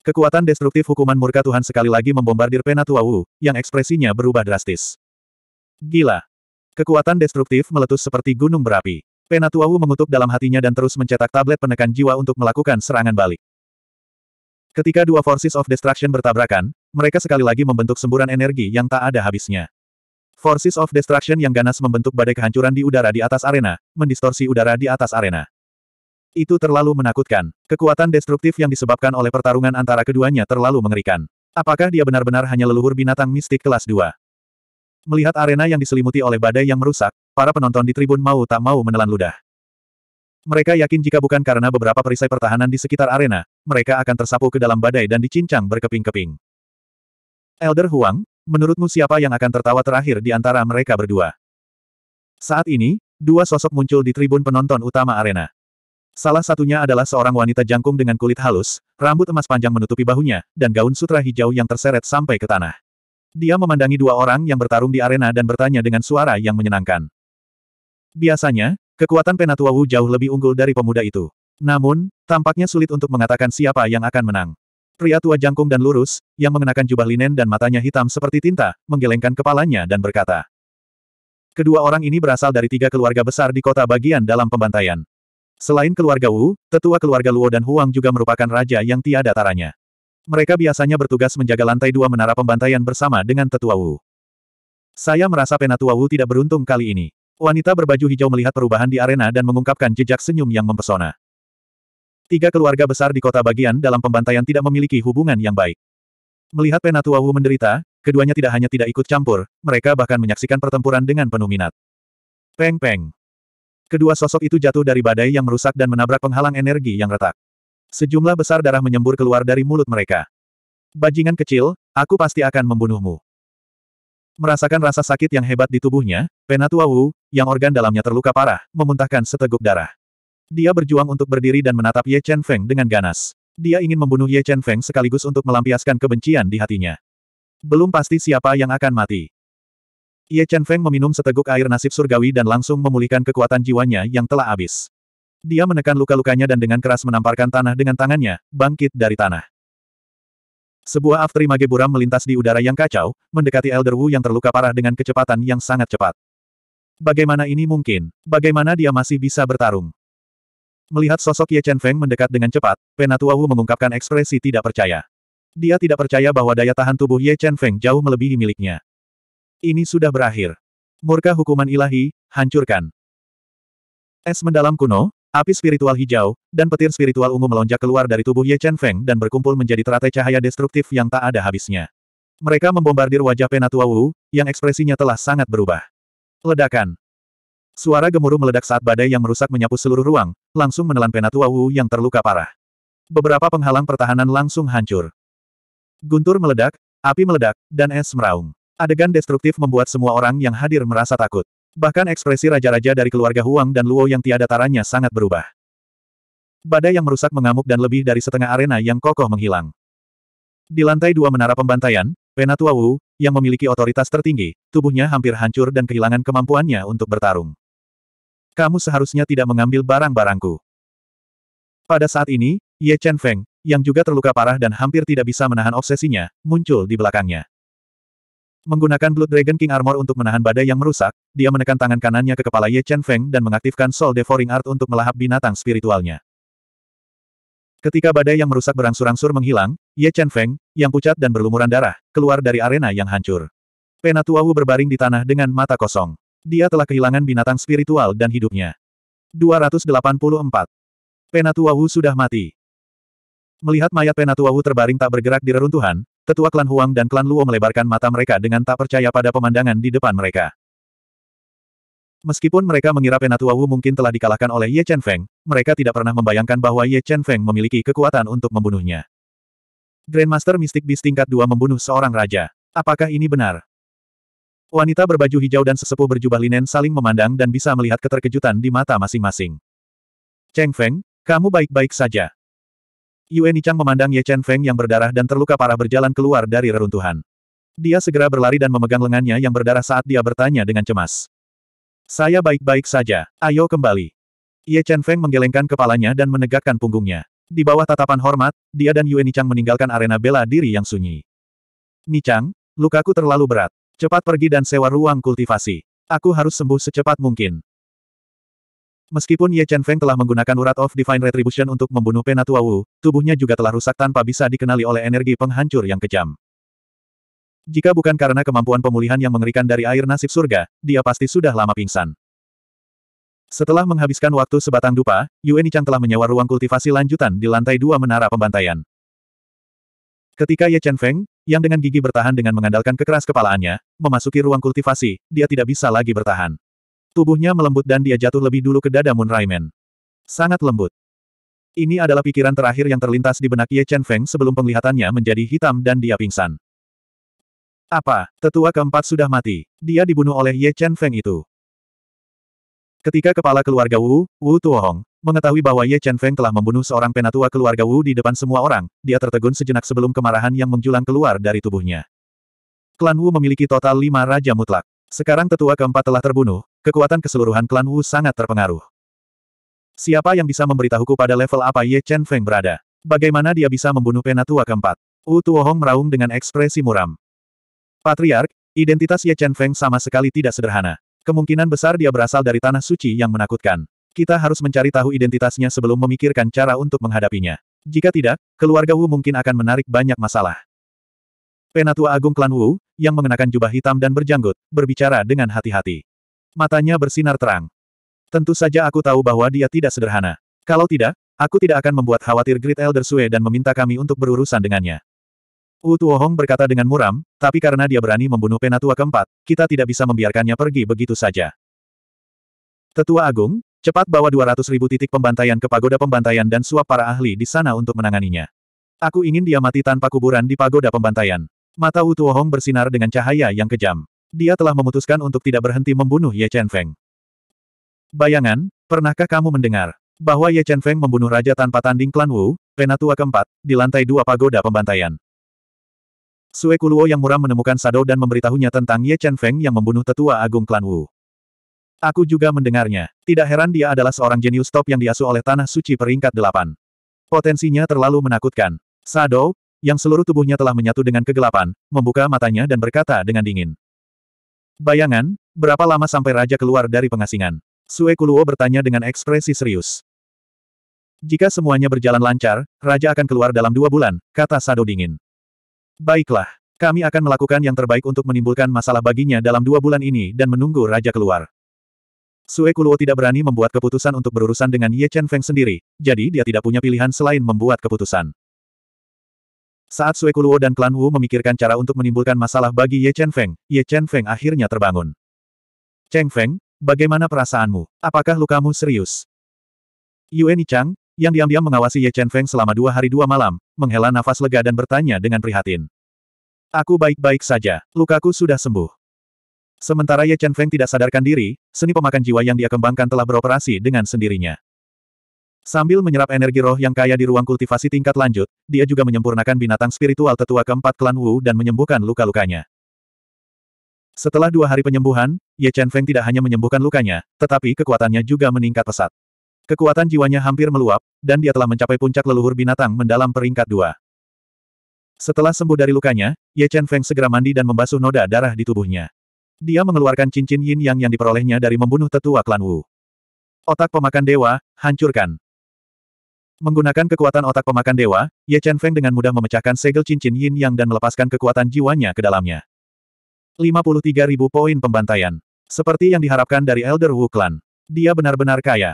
Kekuatan destruktif hukuman murka Tuhan sekali lagi membombardir Penatua Wu, yang ekspresinya berubah drastis. Gila. Kekuatan destruktif meletus seperti gunung berapi. Penatua Wu mengutuk dalam hatinya dan terus mencetak tablet penekan jiwa untuk melakukan serangan balik. Ketika dua forces of destruction bertabrakan, mereka sekali lagi membentuk semburan energi yang tak ada habisnya. Forces of destruction yang ganas membentuk badai kehancuran di udara di atas arena, mendistorsi udara di atas arena. Itu terlalu menakutkan. Kekuatan destruktif yang disebabkan oleh pertarungan antara keduanya terlalu mengerikan. Apakah dia benar-benar hanya leluhur binatang mistik kelas 2? Melihat arena yang diselimuti oleh badai yang merusak, para penonton di tribun mau tak mau menelan ludah. Mereka yakin jika bukan karena beberapa perisai pertahanan di sekitar arena, mereka akan tersapu ke dalam badai dan dicincang berkeping-keping. Elder Huang, menurutmu siapa yang akan tertawa terakhir di antara mereka berdua? Saat ini, dua sosok muncul di tribun penonton utama arena. Salah satunya adalah seorang wanita jangkung dengan kulit halus, rambut emas panjang menutupi bahunya, dan gaun sutra hijau yang terseret sampai ke tanah. Dia memandangi dua orang yang bertarung di arena dan bertanya dengan suara yang menyenangkan. Biasanya, kekuatan Penatua Wu jauh lebih unggul dari pemuda itu. Namun, tampaknya sulit untuk mengatakan siapa yang akan menang. Pria tua jangkung dan lurus, yang mengenakan jubah linen dan matanya hitam seperti tinta, menggelengkan kepalanya dan berkata. Kedua orang ini berasal dari tiga keluarga besar di kota bagian dalam pembantaian. Selain keluarga Wu, tetua keluarga Luo dan Huang juga merupakan raja yang tiada taranya. Mereka biasanya bertugas menjaga lantai dua menara pembantaian bersama dengan tetua Wu. Saya merasa penatua Wu tidak beruntung kali ini. Wanita berbaju hijau melihat perubahan di arena dan mengungkapkan jejak senyum yang mempesona. Tiga keluarga besar di kota bagian dalam pembantaian tidak memiliki hubungan yang baik. Melihat penatua Wu menderita, keduanya tidak hanya tidak ikut campur, mereka bahkan menyaksikan pertempuran dengan penuh minat. Peng-peng. Kedua sosok itu jatuh dari badai yang merusak dan menabrak penghalang energi yang retak. Sejumlah besar darah menyembur keluar dari mulut mereka. Bajingan kecil, aku pasti akan membunuhmu. Merasakan rasa sakit yang hebat di tubuhnya, Penatua Wu, yang organ dalamnya terluka parah, memuntahkan seteguk darah. Dia berjuang untuk berdiri dan menatap Ye Chen Feng dengan ganas. Dia ingin membunuh Ye Chen Feng sekaligus untuk melampiaskan kebencian di hatinya. Belum pasti siapa yang akan mati. Ye Chen Feng meminum seteguk air nasib surgawi dan langsung memulihkan kekuatan jiwanya yang telah habis. Dia menekan luka-lukanya dan dengan keras menamparkan tanah dengan tangannya, bangkit dari tanah. Sebuah mage buram melintas di udara yang kacau, mendekati Elder Wu yang terluka parah dengan kecepatan yang sangat cepat. Bagaimana ini mungkin? Bagaimana dia masih bisa bertarung? Melihat sosok Ye Chen Feng mendekat dengan cepat, Penatua Wu mengungkapkan ekspresi tidak percaya. Dia tidak percaya bahwa daya tahan tubuh Ye Chen Feng jauh melebihi miliknya. Ini sudah berakhir. Murka hukuman ilahi, hancurkan. Es mendalam kuno, api spiritual hijau, dan petir spiritual ungu melonjak keluar dari tubuh Ye Chen Feng dan berkumpul menjadi teratai cahaya destruktif yang tak ada habisnya. Mereka membombardir wajah Penatua Wu, yang ekspresinya telah sangat berubah. Ledakan. Suara gemuruh meledak saat badai yang merusak menyapu seluruh ruang, langsung menelan Penatua Wu yang terluka parah. Beberapa penghalang pertahanan langsung hancur. Guntur meledak, api meledak, dan es meraung. Adegan destruktif membuat semua orang yang hadir merasa takut. Bahkan ekspresi raja-raja dari keluarga Huang dan Luo yang tiada taranya sangat berubah. Badai yang merusak mengamuk dan lebih dari setengah arena yang kokoh menghilang. Di lantai dua menara pembantaian, Penatua Wu, yang memiliki otoritas tertinggi, tubuhnya hampir hancur dan kehilangan kemampuannya untuk bertarung. Kamu seharusnya tidak mengambil barang-barangku. Pada saat ini, Ye Chen Feng, yang juga terluka parah dan hampir tidak bisa menahan obsesinya, muncul di belakangnya. Menggunakan Blood Dragon King Armor untuk menahan badai yang merusak, dia menekan tangan kanannya ke kepala Ye Chen Feng dan mengaktifkan Soul Devouring Art untuk melahap binatang spiritualnya. Ketika badai yang merusak berangsur-angsur menghilang, Ye Chen Feng, yang pucat dan berlumuran darah, keluar dari arena yang hancur. Penatua Wu berbaring di tanah dengan mata kosong. Dia telah kehilangan binatang spiritual dan hidupnya. 284. Penatua Wu sudah mati. Melihat mayat Penatua Wu terbaring tak bergerak di reruntuhan, Ketua klan Huang dan klan Luo melebarkan mata mereka dengan tak percaya pada pemandangan di depan mereka. Meskipun mereka mengira Penatua Wu mungkin telah dikalahkan oleh Ye Chen Feng, mereka tidak pernah membayangkan bahwa Ye Chen Feng memiliki kekuatan untuk membunuhnya. Grandmaster Mystic Beast tingkat 2 membunuh seorang raja. Apakah ini benar? Wanita berbaju hijau dan sesepuh berjubah linen saling memandang dan bisa melihat keterkejutan di mata masing-masing. Cheng Feng, kamu baik-baik saja. Yue Nichang memandang Ye Chen Feng yang berdarah dan terluka parah berjalan keluar dari reruntuhan. Dia segera berlari dan memegang lengannya yang berdarah saat dia bertanya dengan cemas. Saya baik-baik saja, ayo kembali. Ye Chen Feng menggelengkan kepalanya dan menegakkan punggungnya. Di bawah tatapan hormat, dia dan Yue Nichang meninggalkan arena bela diri yang sunyi. Nichang, lukaku terlalu berat. Cepat pergi dan sewa ruang kultivasi. Aku harus sembuh secepat mungkin. Meskipun Ye Chen Feng telah menggunakan urat of Divine Retribution untuk membunuh Penatua Wu, tubuhnya juga telah rusak tanpa bisa dikenali oleh energi penghancur yang kejam. Jika bukan karena kemampuan pemulihan yang mengerikan dari air nasib surga, dia pasti sudah lama pingsan. Setelah menghabiskan waktu sebatang dupa, Yue Nichang telah menyewa ruang kultivasi lanjutan di lantai dua menara pembantaian. Ketika Ye Chen Feng, yang dengan gigi bertahan dengan mengandalkan kekeras kepalaannya, memasuki ruang kultivasi, dia tidak bisa lagi bertahan. Tubuhnya melembut dan dia jatuh lebih dulu ke dada Moon Raimen. Sangat lembut. Ini adalah pikiran terakhir yang terlintas di benak Ye Chen Feng sebelum penglihatannya menjadi hitam dan dia pingsan. Apa, tetua keempat sudah mati. Dia dibunuh oleh Ye Chen Feng itu. Ketika kepala keluarga Wu, Wu Tuohong, mengetahui bahwa Ye Chen Feng telah membunuh seorang penatua keluarga Wu di depan semua orang, dia tertegun sejenak sebelum kemarahan yang menjulang keluar dari tubuhnya. Klan Wu memiliki total lima raja mutlak. Sekarang tetua keempat telah terbunuh, kekuatan keseluruhan klan Wu sangat terpengaruh. Siapa yang bisa memberitahuku pada level apa Ye Chen Feng berada? Bagaimana dia bisa membunuh penatua keempat? Wu Tuohong meraung dengan ekspresi muram. Patriark, identitas Ye Chen Feng sama sekali tidak sederhana. Kemungkinan besar dia berasal dari tanah suci yang menakutkan. Kita harus mencari tahu identitasnya sebelum memikirkan cara untuk menghadapinya. Jika tidak, keluarga Wu mungkin akan menarik banyak masalah. Penatua Agung Klan Wu, yang mengenakan jubah hitam dan berjanggut, berbicara dengan hati-hati. Matanya bersinar terang. Tentu saja aku tahu bahwa dia tidak sederhana. Kalau tidak, aku tidak akan membuat khawatir Great Elder Sue dan meminta kami untuk berurusan dengannya. Wu Tuohong berkata dengan muram, tapi karena dia berani membunuh penatua keempat, kita tidak bisa membiarkannya pergi begitu saja. Tetua Agung, cepat bawa 200 ribu titik pembantaian ke pagoda pembantaian dan suap para ahli di sana untuk menanganinya. Aku ingin dia mati tanpa kuburan di pagoda pembantaian. Mata Wu Tuohong bersinar dengan cahaya yang kejam. Dia telah memutuskan untuk tidak berhenti membunuh Ye Chen Feng. Bayangan, pernahkah kamu mendengar bahwa Ye Chen Feng membunuh raja tanpa tanding klan Wu, penatua keempat, di lantai dua pagoda pembantaian? Sue Kuluo yang muram menemukan Sado dan memberitahunya tentang Ye Chen Feng yang membunuh tetua agung klan Wu. Aku juga mendengarnya. Tidak heran dia adalah seorang jenius top yang diasuh oleh Tanah Suci peringkat delapan. Potensinya terlalu menakutkan. Sado, yang seluruh tubuhnya telah menyatu dengan kegelapan, membuka matanya dan berkata dengan dingin. Bayangan, berapa lama sampai raja keluar dari pengasingan? Sue Kuluo bertanya dengan ekspresi serius. Jika semuanya berjalan lancar, raja akan keluar dalam dua bulan, kata Sado dingin. Baiklah, kami akan melakukan yang terbaik untuk menimbulkan masalah baginya dalam dua bulan ini dan menunggu raja keluar. Sue Kuluo tidak berani membuat keputusan untuk berurusan dengan Ye Chen Feng sendiri, jadi dia tidak punya pilihan selain membuat keputusan. Saat Kuluo dan klan Wu memikirkan cara untuk menimbulkan masalah bagi Ye Chen Feng, Ye Chen Feng akhirnya terbangun. Cheng Feng, bagaimana perasaanmu? Apakah lukamu serius? Yuan Chang, yang diam-diam mengawasi Ye Chen Feng selama dua hari dua malam, menghela nafas lega dan bertanya dengan prihatin. Aku baik-baik saja, lukaku sudah sembuh. Sementara Ye Chen Feng tidak sadarkan diri, seni pemakan jiwa yang dia kembangkan telah beroperasi dengan sendirinya. Sambil menyerap energi roh yang kaya di ruang kultivasi tingkat lanjut, dia juga menyempurnakan binatang spiritual tetua keempat klan Wu dan menyembuhkan luka-lukanya. Setelah dua hari penyembuhan, Ye Chen Feng tidak hanya menyembuhkan lukanya, tetapi kekuatannya juga meningkat pesat. Kekuatan jiwanya hampir meluap, dan dia telah mencapai puncak leluhur binatang mendalam peringkat dua. Setelah sembuh dari lukanya, Ye Chen Feng segera mandi dan membasuh noda darah di tubuhnya. Dia mengeluarkan cincin yin yang yang diperolehnya dari membunuh tetua klan Wu. Otak pemakan dewa, hancurkan. Menggunakan kekuatan otak pemakan dewa, Ye Chen Feng dengan mudah memecahkan segel cincin yin yang dan melepaskan kekuatan jiwanya ke dalamnya. 53.000 poin pembantaian. Seperti yang diharapkan dari Elder Wu Clan. Dia benar-benar kaya.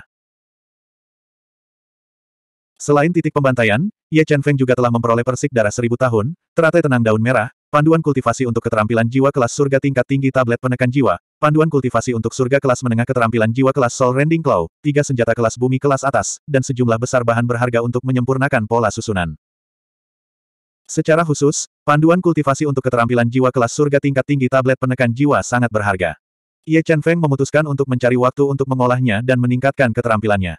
Selain titik pembantaian, Ye Chen Feng juga telah memperoleh persik darah seribu tahun, teratai tenang daun merah, Panduan kultivasi untuk keterampilan jiwa kelas surga tingkat tinggi tablet penekan jiwa, panduan kultivasi untuk surga kelas menengah keterampilan jiwa kelas soul rending claw, tiga senjata kelas bumi kelas atas, dan sejumlah besar bahan berharga untuk menyempurnakan pola susunan. Secara khusus, panduan kultivasi untuk keterampilan jiwa kelas surga tingkat tinggi tablet penekan jiwa sangat berharga. Ye Chen Feng memutuskan untuk mencari waktu untuk mengolahnya dan meningkatkan keterampilannya.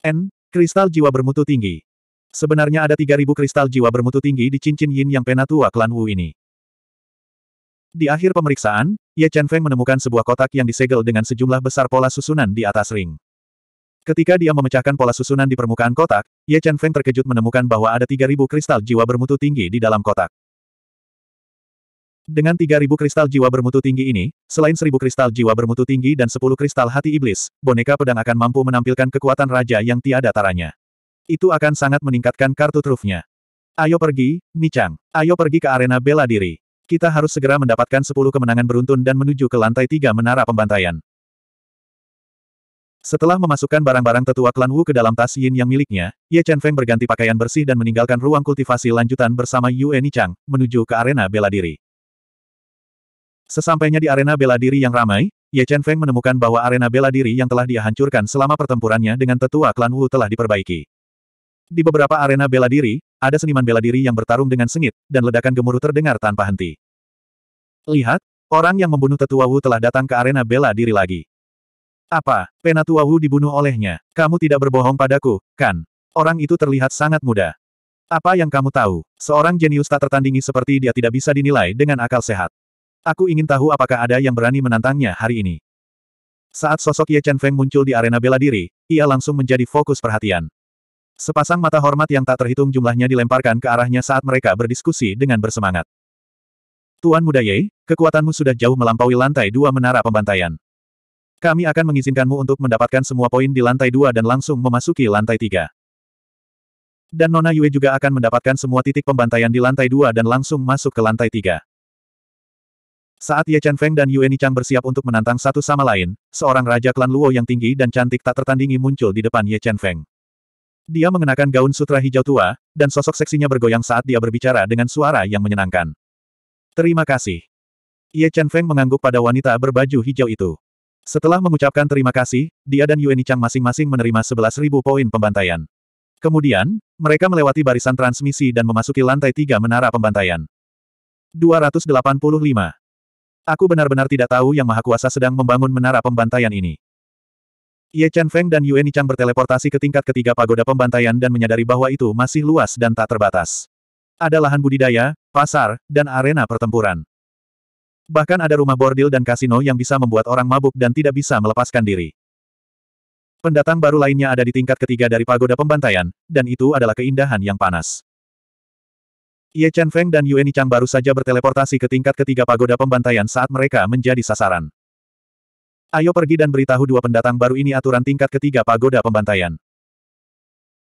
N. Kristal jiwa bermutu tinggi. Sebenarnya ada 3000 kristal jiwa bermutu tinggi di cincin yin yang penatua klan Wu ini. Di akhir pemeriksaan, Ye Chen Feng menemukan sebuah kotak yang disegel dengan sejumlah besar pola susunan di atas ring. Ketika dia memecahkan pola susunan di permukaan kotak, Ye Chen Feng terkejut menemukan bahwa ada 3.000 kristal jiwa bermutu tinggi di dalam kotak. Dengan 3.000 kristal jiwa bermutu tinggi ini, selain 1.000 kristal jiwa bermutu tinggi dan 10 kristal hati iblis, boneka pedang akan mampu menampilkan kekuatan raja yang tiada taranya. Itu akan sangat meningkatkan kartu trufnya. Ayo pergi, Nichang. Ayo pergi ke arena bela diri. Kita harus segera mendapatkan sepuluh kemenangan beruntun dan menuju ke lantai tiga menara pembantaian. Setelah memasukkan barang-barang tetua klan Wu ke dalam tas yin yang miliknya, Ye Chen Feng berganti pakaian bersih dan meninggalkan ruang kultivasi lanjutan bersama Yue Nichang, menuju ke arena bela diri. Sesampainya di arena bela diri yang ramai, Ye Chen Feng menemukan bahwa arena bela diri yang telah dia hancurkan selama pertempurannya dengan tetua klan Wu telah diperbaiki. Di beberapa arena bela diri, ada seniman bela diri yang bertarung dengan sengit, dan ledakan gemuruh terdengar tanpa henti. Lihat, orang yang membunuh tetua Wu telah datang ke arena bela diri lagi. Apa, penatua Wu dibunuh olehnya? Kamu tidak berbohong padaku, kan? Orang itu terlihat sangat muda. Apa yang kamu tahu? Seorang jenius tak tertandingi seperti dia tidak bisa dinilai dengan akal sehat. Aku ingin tahu apakah ada yang berani menantangnya hari ini. Saat sosok Ye Chen Feng muncul di arena bela diri, ia langsung menjadi fokus perhatian. Sepasang mata hormat yang tak terhitung jumlahnya dilemparkan ke arahnya saat mereka berdiskusi dengan bersemangat. Tuan Muda Ye, kekuatanmu sudah jauh melampaui lantai dua menara pembantaian. Kami akan mengizinkanmu untuk mendapatkan semua poin di lantai dua dan langsung memasuki lantai tiga. Dan Nona Yue juga akan mendapatkan semua titik pembantaian di lantai dua dan langsung masuk ke lantai tiga. Saat Ye Chen Feng dan Yue Nichang bersiap untuk menantang satu sama lain, seorang raja klan Luo yang tinggi dan cantik tak tertandingi muncul di depan Ye Chen Feng. Dia mengenakan gaun sutra hijau tua, dan sosok seksinya bergoyang saat dia berbicara dengan suara yang menyenangkan. Terima kasih. Ye Chen Feng mengangguk pada wanita berbaju hijau itu. Setelah mengucapkan terima kasih, dia dan Yueni Chang masing-masing menerima 11.000 poin pembantaian. Kemudian, mereka melewati barisan transmisi dan memasuki lantai tiga menara pembantaian. 285. Aku benar-benar tidak tahu yang maha kuasa sedang membangun menara pembantaian ini. Ye Chen Feng dan Yue Nichang berteleportasi ke tingkat ketiga pagoda pembantaian dan menyadari bahwa itu masih luas dan tak terbatas. Ada lahan budidaya, pasar, dan arena pertempuran. Bahkan ada rumah bordil dan kasino yang bisa membuat orang mabuk dan tidak bisa melepaskan diri. Pendatang baru lainnya ada di tingkat ketiga dari pagoda pembantaian, dan itu adalah keindahan yang panas. Ye Chen Feng dan Yue Nichang baru saja berteleportasi ke tingkat ketiga pagoda pembantaian saat mereka menjadi sasaran. Ayo pergi dan beritahu dua pendatang baru ini aturan tingkat ketiga pagoda pembantaian.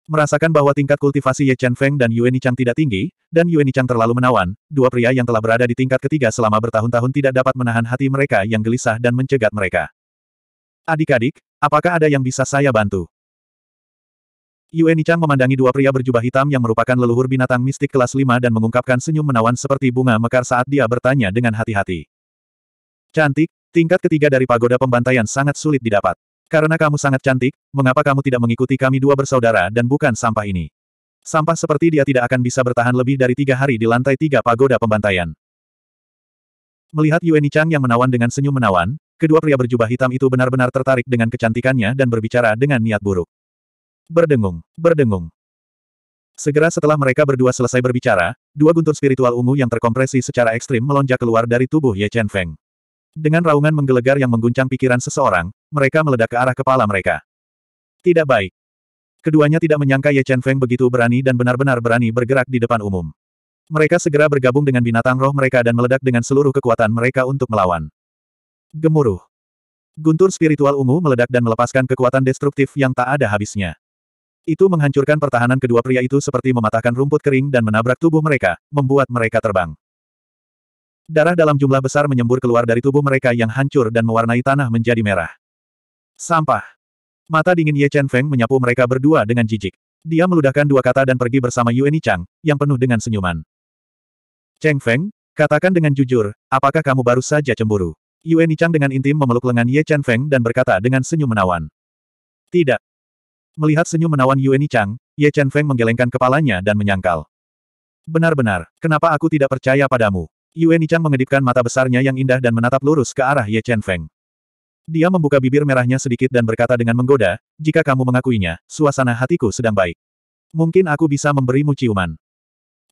Merasakan bahwa tingkat kultivasi Ye Chen Feng dan Yue Nichang tidak tinggi, dan Yue Nichang terlalu menawan, dua pria yang telah berada di tingkat ketiga selama bertahun-tahun tidak dapat menahan hati mereka yang gelisah dan mencegat mereka. Adik-adik, apakah ada yang bisa saya bantu? Yue Nichang memandangi dua pria berjubah hitam yang merupakan leluhur binatang mistik kelas 5 dan mengungkapkan senyum menawan seperti bunga mekar saat dia bertanya dengan hati-hati. Cantik, Tingkat ketiga dari pagoda pembantaian sangat sulit didapat. Karena kamu sangat cantik, mengapa kamu tidak mengikuti kami dua bersaudara dan bukan sampah ini? Sampah seperti dia tidak akan bisa bertahan lebih dari tiga hari di lantai tiga pagoda pembantaian. Melihat Yueni Chang yang menawan dengan senyum menawan, kedua pria berjubah hitam itu benar-benar tertarik dengan kecantikannya dan berbicara dengan niat buruk. Berdengung, berdengung. Segera setelah mereka berdua selesai berbicara, dua guntur spiritual ungu yang terkompresi secara ekstrim melonjak keluar dari tubuh Ye Chen Feng. Dengan raungan menggelegar yang mengguncang pikiran seseorang, mereka meledak ke arah kepala mereka. Tidak baik. Keduanya tidak menyangka Ye Chen Feng begitu berani dan benar-benar berani bergerak di depan umum. Mereka segera bergabung dengan binatang roh mereka dan meledak dengan seluruh kekuatan mereka untuk melawan. Gemuruh. Guntur spiritual ungu meledak dan melepaskan kekuatan destruktif yang tak ada habisnya. Itu menghancurkan pertahanan kedua pria itu seperti mematahkan rumput kering dan menabrak tubuh mereka, membuat mereka terbang. Darah dalam jumlah besar menyembur keluar dari tubuh mereka yang hancur dan mewarnai tanah menjadi merah. Sampah. Mata dingin Ye Chen Feng menyapu mereka berdua dengan jijik. Dia meludahkan dua kata dan pergi bersama Yueni Chang, yang penuh dengan senyuman. Cheng Feng, katakan dengan jujur, apakah kamu baru saja cemburu? Yueni Chang dengan intim memeluk lengan Ye Chen Feng dan berkata dengan senyum menawan. Tidak. Melihat senyum menawan Yueni Chang, Ye Chen Feng menggelengkan kepalanya dan menyangkal. Benar-benar, kenapa aku tidak percaya padamu? Yue Nichang mengedipkan mata besarnya yang indah dan menatap lurus ke arah Ye Chen Feng. Dia membuka bibir merahnya sedikit dan berkata dengan menggoda, jika kamu mengakuinya, suasana hatiku sedang baik. Mungkin aku bisa memberimu ciuman.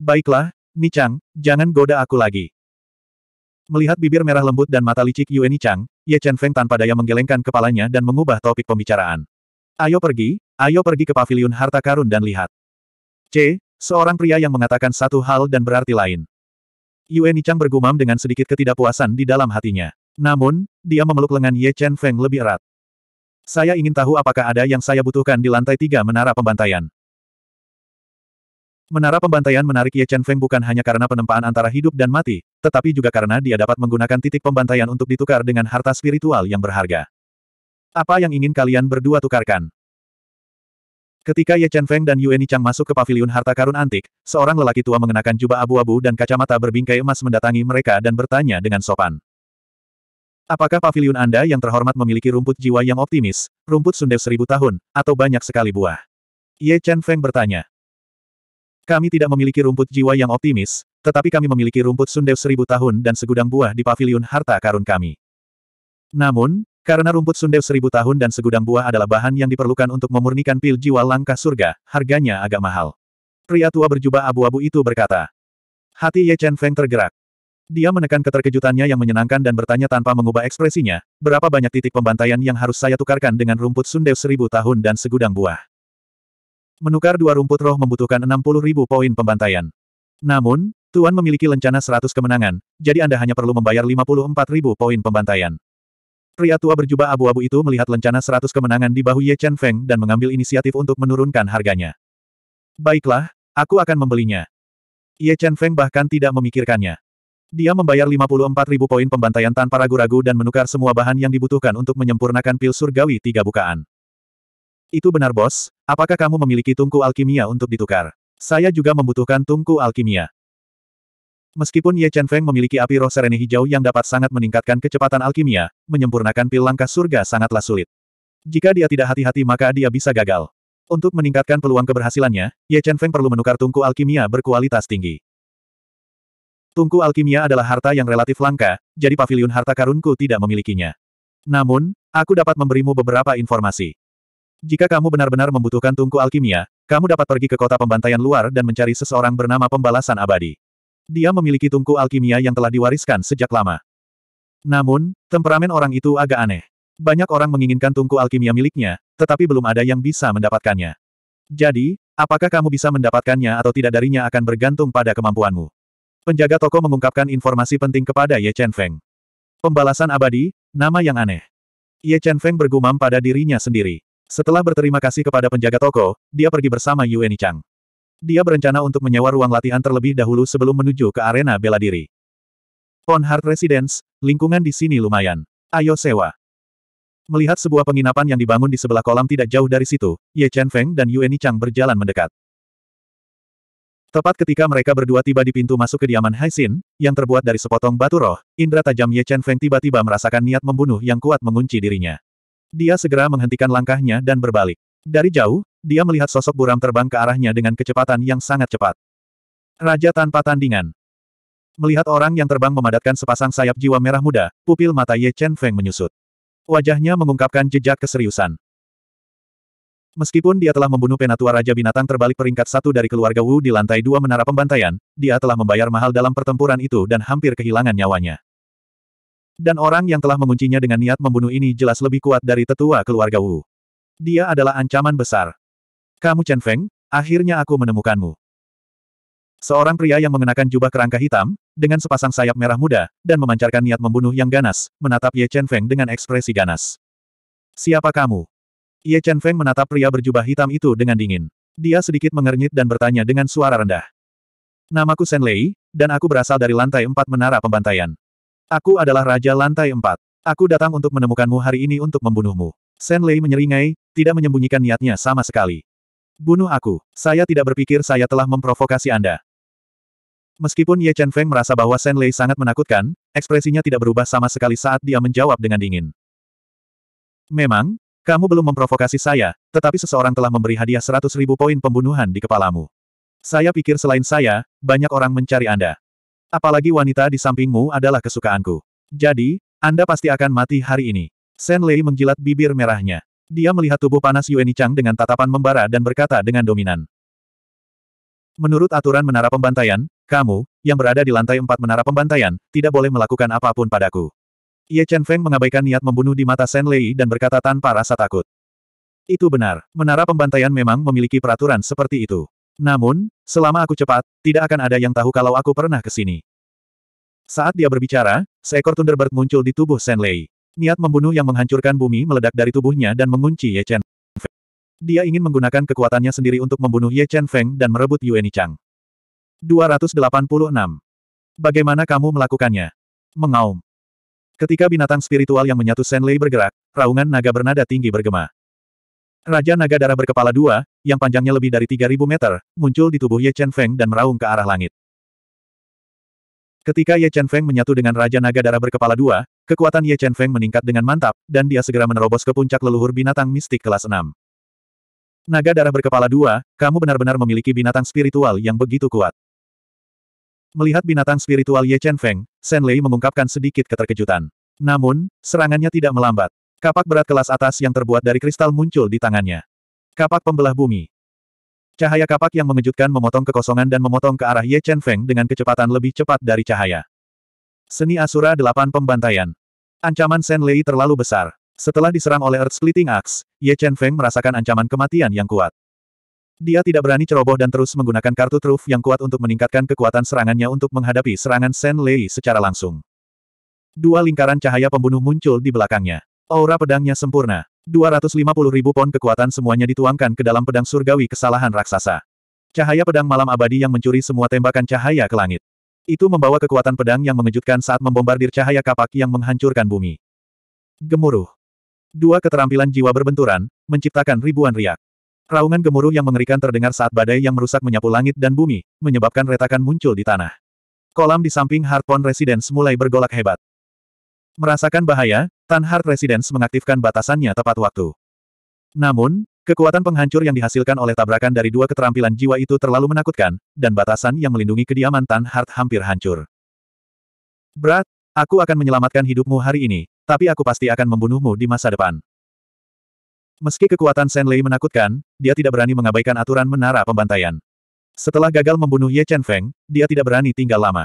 Baiklah, Nichang, jangan goda aku lagi. Melihat bibir merah lembut dan mata licik Yue Nichang, Ye Chen Feng tanpa daya menggelengkan kepalanya dan mengubah topik pembicaraan. Ayo pergi, ayo pergi ke paviliun harta karun dan lihat. C. Seorang pria yang mengatakan satu hal dan berarti lain. Yue Nichang bergumam dengan sedikit ketidakpuasan di dalam hatinya. Namun, dia memeluk lengan Ye Chen Feng lebih erat. Saya ingin tahu apakah ada yang saya butuhkan di lantai tiga menara pembantaian. Menara pembantaian menarik Ye Chen Feng bukan hanya karena penempaan antara hidup dan mati, tetapi juga karena dia dapat menggunakan titik pembantaian untuk ditukar dengan harta spiritual yang berharga. Apa yang ingin kalian berdua tukarkan? Ketika Ye Chen Feng dan Yueni Chang masuk ke paviliun harta karun antik, seorang lelaki tua mengenakan jubah abu-abu dan kacamata berbingkai emas mendatangi mereka dan bertanya dengan sopan. Apakah paviliun Anda yang terhormat memiliki rumput jiwa yang optimis, rumput sundew seribu tahun, atau banyak sekali buah? Ye Chen Feng bertanya. Kami tidak memiliki rumput jiwa yang optimis, tetapi kami memiliki rumput sundew seribu tahun dan segudang buah di paviliun harta karun kami. Namun, karena rumput sundew seribu tahun dan segudang buah adalah bahan yang diperlukan untuk memurnikan pil jiwa langkah surga, harganya agak mahal. Pria tua berjubah abu-abu itu berkata. Hati Ye Chen Feng tergerak. Dia menekan keterkejutannya yang menyenangkan dan bertanya tanpa mengubah ekspresinya, berapa banyak titik pembantaian yang harus saya tukarkan dengan rumput sundew seribu tahun dan segudang buah. Menukar dua rumput roh membutuhkan 60 ribu poin pembantaian. Namun, Tuan memiliki lencana 100 kemenangan, jadi Anda hanya perlu membayar 54 ribu poin pembantaian. Pria tua berjubah abu-abu itu melihat lencana seratus kemenangan di bahu Ye Chen Feng dan mengambil inisiatif untuk menurunkan harganya. Baiklah, aku akan membelinya. Ye Chen Feng bahkan tidak memikirkannya. Dia membayar 54.000 poin pembantaian tanpa ragu-ragu dan menukar semua bahan yang dibutuhkan untuk menyempurnakan pil surgawi tiga bukaan. Itu benar bos, apakah kamu memiliki tungku alkimia untuk ditukar? Saya juga membutuhkan tungku alkimia. Meskipun Ye Chen Feng memiliki api roh serene hijau yang dapat sangat meningkatkan kecepatan alkimia, menyempurnakan pil langkah surga sangatlah sulit. Jika dia tidak hati-hati maka dia bisa gagal. Untuk meningkatkan peluang keberhasilannya, Ye Chen Feng perlu menukar tungku alkimia berkualitas tinggi. Tungku alkimia adalah harta yang relatif langka, jadi pavilion harta karunku tidak memilikinya. Namun, aku dapat memberimu beberapa informasi. Jika kamu benar-benar membutuhkan tungku alkimia, kamu dapat pergi ke kota pembantaian luar dan mencari seseorang bernama pembalasan abadi. Dia memiliki tungku alkimia yang telah diwariskan sejak lama. Namun, temperamen orang itu agak aneh. Banyak orang menginginkan tungku alkimia miliknya, tetapi belum ada yang bisa mendapatkannya. Jadi, apakah kamu bisa mendapatkannya atau tidak darinya akan bergantung pada kemampuanmu. Penjaga toko mengungkapkan informasi penting kepada Ye Chen Feng. Pembalasan abadi, nama yang aneh. Ye Chen Feng bergumam pada dirinya sendiri. Setelah berterima kasih kepada penjaga toko, dia pergi bersama Yu Chang. Dia berencana untuk menyewa ruang latihan terlebih dahulu sebelum menuju ke arena bela diri. Heart Residence, lingkungan di sini lumayan. Ayo sewa. Melihat sebuah penginapan yang dibangun di sebelah kolam tidak jauh dari situ, Ye Chen Feng dan Yue Chang berjalan mendekat. Tepat ketika mereka berdua tiba di pintu masuk kediaman Haisin, yang terbuat dari sepotong batu roh, indera tajam Ye Chen Feng tiba-tiba merasakan niat membunuh yang kuat mengunci dirinya. Dia segera menghentikan langkahnya dan berbalik. Dari jauh, dia melihat sosok buram terbang ke arahnya dengan kecepatan yang sangat cepat. Raja tanpa tandingan. Melihat orang yang terbang memadatkan sepasang sayap jiwa merah muda, pupil mata Ye Chen Feng menyusut. Wajahnya mengungkapkan jejak keseriusan. Meskipun dia telah membunuh penatua Raja Binatang terbalik peringkat satu dari keluarga Wu di lantai dua menara pembantaian, dia telah membayar mahal dalam pertempuran itu dan hampir kehilangan nyawanya. Dan orang yang telah menguncinya dengan niat membunuh ini jelas lebih kuat dari tetua keluarga Wu. Dia adalah ancaman besar. Kamu Chen Feng, akhirnya aku menemukanmu. Seorang pria yang mengenakan jubah kerangka hitam, dengan sepasang sayap merah muda, dan memancarkan niat membunuh yang ganas, menatap Ye Chen Feng dengan ekspresi ganas. Siapa kamu? Ye Chen Feng menatap pria berjubah hitam itu dengan dingin. Dia sedikit mengernyit dan bertanya dengan suara rendah. Namaku Sen Lei, dan aku berasal dari lantai empat menara pembantaian. Aku adalah Raja Lantai empat. Aku datang untuk menemukanmu hari ini untuk membunuhmu. Sen Lei menyeringai, tidak menyembunyikan niatnya sama sekali. Bunuh aku. Saya tidak berpikir saya telah memprovokasi Anda. Meskipun Ye Chen Feng merasa bahwa Shen Lei sangat menakutkan, ekspresinya tidak berubah sama sekali saat dia menjawab dengan dingin. Memang, kamu belum memprovokasi saya, tetapi seseorang telah memberi hadiah seratus ribu poin pembunuhan di kepalamu. Saya pikir selain saya, banyak orang mencari Anda. Apalagi wanita di sampingmu adalah kesukaanku. Jadi, Anda pasti akan mati hari ini. Shen Lei menjilat bibir merahnya. Dia melihat tubuh panas Yueni Chang dengan tatapan membara dan berkata dengan dominan. Menurut aturan menara pembantaian, kamu, yang berada di lantai empat menara pembantaian, tidak boleh melakukan apapun padaku. Ye Chen Feng mengabaikan niat membunuh di mata Shen Lei dan berkata tanpa rasa takut. Itu benar, menara pembantaian memang memiliki peraturan seperti itu. Namun, selama aku cepat, tidak akan ada yang tahu kalau aku pernah ke sini. Saat dia berbicara, seekor Thunderbird muncul di tubuh Shen Lei. Niat membunuh yang menghancurkan bumi meledak dari tubuhnya dan mengunci Ye Chen Feng. Dia ingin menggunakan kekuatannya sendiri untuk membunuh Ye Chen Feng dan merebut Yue Chang. 286. Bagaimana kamu melakukannya? Mengaum. Ketika binatang spiritual yang menyatu Shen Lei bergerak, raungan naga bernada tinggi bergema. Raja naga darah berkepala dua, yang panjangnya lebih dari 3.000 meter, muncul di tubuh Ye Chen Feng dan meraung ke arah langit. Ketika Ye Chen Feng menyatu dengan Raja Naga Darah berkepala dua, Kekuatan Ye Chen Feng meningkat dengan mantap, dan dia segera menerobos ke puncak leluhur binatang mistik kelas 6. Naga darah berkepala dua, kamu benar-benar memiliki binatang spiritual yang begitu kuat. Melihat binatang spiritual Ye Chen Feng, Shen Lei mengungkapkan sedikit keterkejutan. Namun, serangannya tidak melambat. Kapak berat kelas atas yang terbuat dari kristal muncul di tangannya. Kapak pembelah bumi. Cahaya kapak yang mengejutkan memotong kekosongan dan memotong ke arah Ye Chen Feng dengan kecepatan lebih cepat dari cahaya. Seni Asura 8 Pembantaian Ancaman Shen Lei terlalu besar. Setelah diserang oleh Earth Splitting Axe, Ye Chen Feng merasakan ancaman kematian yang kuat. Dia tidak berani ceroboh dan terus menggunakan kartu truf yang kuat untuk meningkatkan kekuatan serangannya untuk menghadapi serangan Shen Lei secara langsung. Dua lingkaran cahaya pembunuh muncul di belakangnya. Aura pedangnya sempurna. 250 ribu pon kekuatan semuanya dituangkan ke dalam pedang surgawi kesalahan raksasa. Cahaya pedang malam abadi yang mencuri semua tembakan cahaya ke langit. Itu membawa kekuatan pedang yang mengejutkan saat membombardir cahaya kapak yang menghancurkan bumi. Gemuruh. Dua keterampilan jiwa berbenturan, menciptakan ribuan riak. Raungan gemuruh yang mengerikan terdengar saat badai yang merusak menyapu langit dan bumi, menyebabkan retakan muncul di tanah. Kolam di samping Harpon Residence mulai bergolak hebat. Merasakan bahaya, Tan Hart Residence mengaktifkan batasannya tepat waktu. Namun, Kekuatan penghancur yang dihasilkan oleh tabrakan dari dua keterampilan jiwa itu terlalu menakutkan, dan batasan yang melindungi kediaman Tan Hart hampir hancur. Berat, aku akan menyelamatkan hidupmu hari ini, tapi aku pasti akan membunuhmu di masa depan. Meski kekuatan Shen Lei menakutkan, dia tidak berani mengabaikan aturan menara pembantaian. Setelah gagal membunuh Ye Chen Feng, dia tidak berani tinggal lama.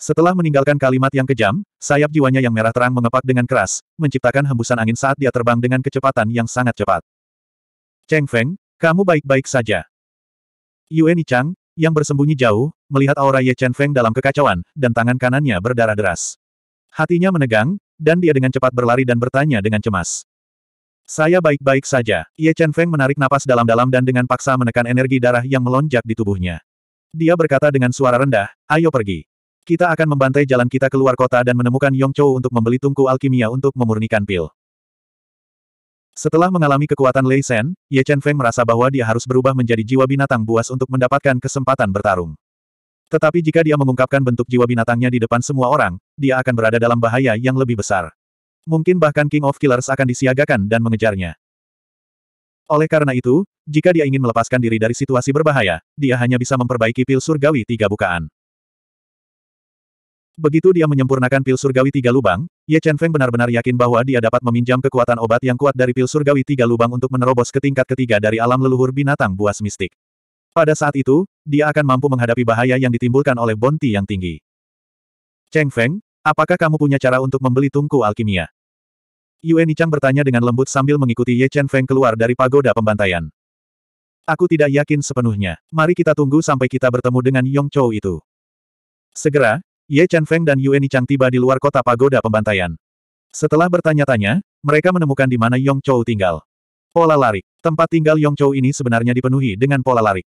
Setelah meninggalkan kalimat yang kejam, sayap jiwanya yang merah terang mengepak dengan keras, menciptakan hembusan angin saat dia terbang dengan kecepatan yang sangat cepat. Cheng Feng, kamu baik-baik saja. Yuan Chang yang bersembunyi jauh, melihat aura Ye Chen Feng dalam kekacauan, dan tangan kanannya berdarah deras. Hatinya menegang, dan dia dengan cepat berlari dan bertanya dengan cemas. Saya baik-baik saja. Ye Chen Feng menarik napas dalam-dalam dan dengan paksa menekan energi darah yang melonjak di tubuhnya. Dia berkata dengan suara rendah, ayo pergi. Kita akan membantai jalan kita keluar kota dan menemukan Yong Chou untuk membeli tungku alkimia untuk memurnikan pil. Setelah mengalami kekuatan Lei Shen, Ye Chen Feng merasa bahwa dia harus berubah menjadi jiwa binatang buas untuk mendapatkan kesempatan bertarung. Tetapi jika dia mengungkapkan bentuk jiwa binatangnya di depan semua orang, dia akan berada dalam bahaya yang lebih besar. Mungkin bahkan King of Killers akan disiagakan dan mengejarnya. Oleh karena itu, jika dia ingin melepaskan diri dari situasi berbahaya, dia hanya bisa memperbaiki pil surgawi tiga bukaan. Begitu dia menyempurnakan pil surgawi tiga lubang, Ye Chen Feng benar-benar yakin bahwa dia dapat meminjam kekuatan obat yang kuat dari pil surgawi tiga lubang untuk menerobos ke tingkat ketiga dari alam leluhur binatang buas mistik. Pada saat itu, dia akan mampu menghadapi bahaya yang ditimbulkan oleh bonti yang tinggi. Cheng Feng, apakah kamu punya cara untuk membeli tungku alkimia? Yue Nichang bertanya dengan lembut sambil mengikuti Ye Chen Feng keluar dari pagoda pembantaian. Aku tidak yakin sepenuhnya. Mari kita tunggu sampai kita bertemu dengan Yong Chou itu. Segera, Ye Chen Feng dan Yue Nichang tiba di luar kota pagoda pembantaian. Setelah bertanya-tanya, mereka menemukan di mana Yong Chou tinggal. Pola larik. Tempat tinggal Yong Chou ini sebenarnya dipenuhi dengan pola larik.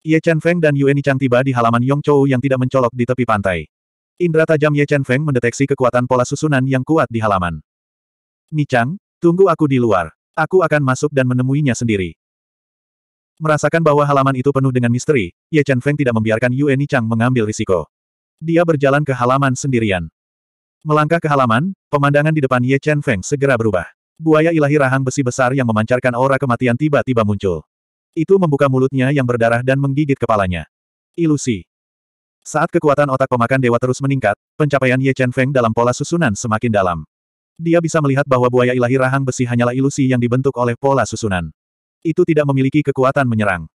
Ye Chen Feng dan Yue Nichang tiba di halaman Yong Chou yang tidak mencolok di tepi pantai. Indra tajam Ye Chen Feng mendeteksi kekuatan pola susunan yang kuat di halaman. Nichang, tunggu aku di luar. Aku akan masuk dan menemuinya sendiri. Merasakan bahwa halaman itu penuh dengan misteri, Ye Chen Feng tidak membiarkan Yue Nichang mengambil risiko. Dia berjalan ke halaman sendirian. Melangkah ke halaman, pemandangan di depan Ye Chen Feng segera berubah. Buaya ilahi rahang besi besar yang memancarkan aura kematian tiba-tiba muncul. Itu membuka mulutnya yang berdarah dan menggigit kepalanya. Ilusi. Saat kekuatan otak pemakan dewa terus meningkat, pencapaian Ye Chen Feng dalam pola susunan semakin dalam. Dia bisa melihat bahwa buaya ilahi rahang besi hanyalah ilusi yang dibentuk oleh pola susunan. Itu tidak memiliki kekuatan menyerang.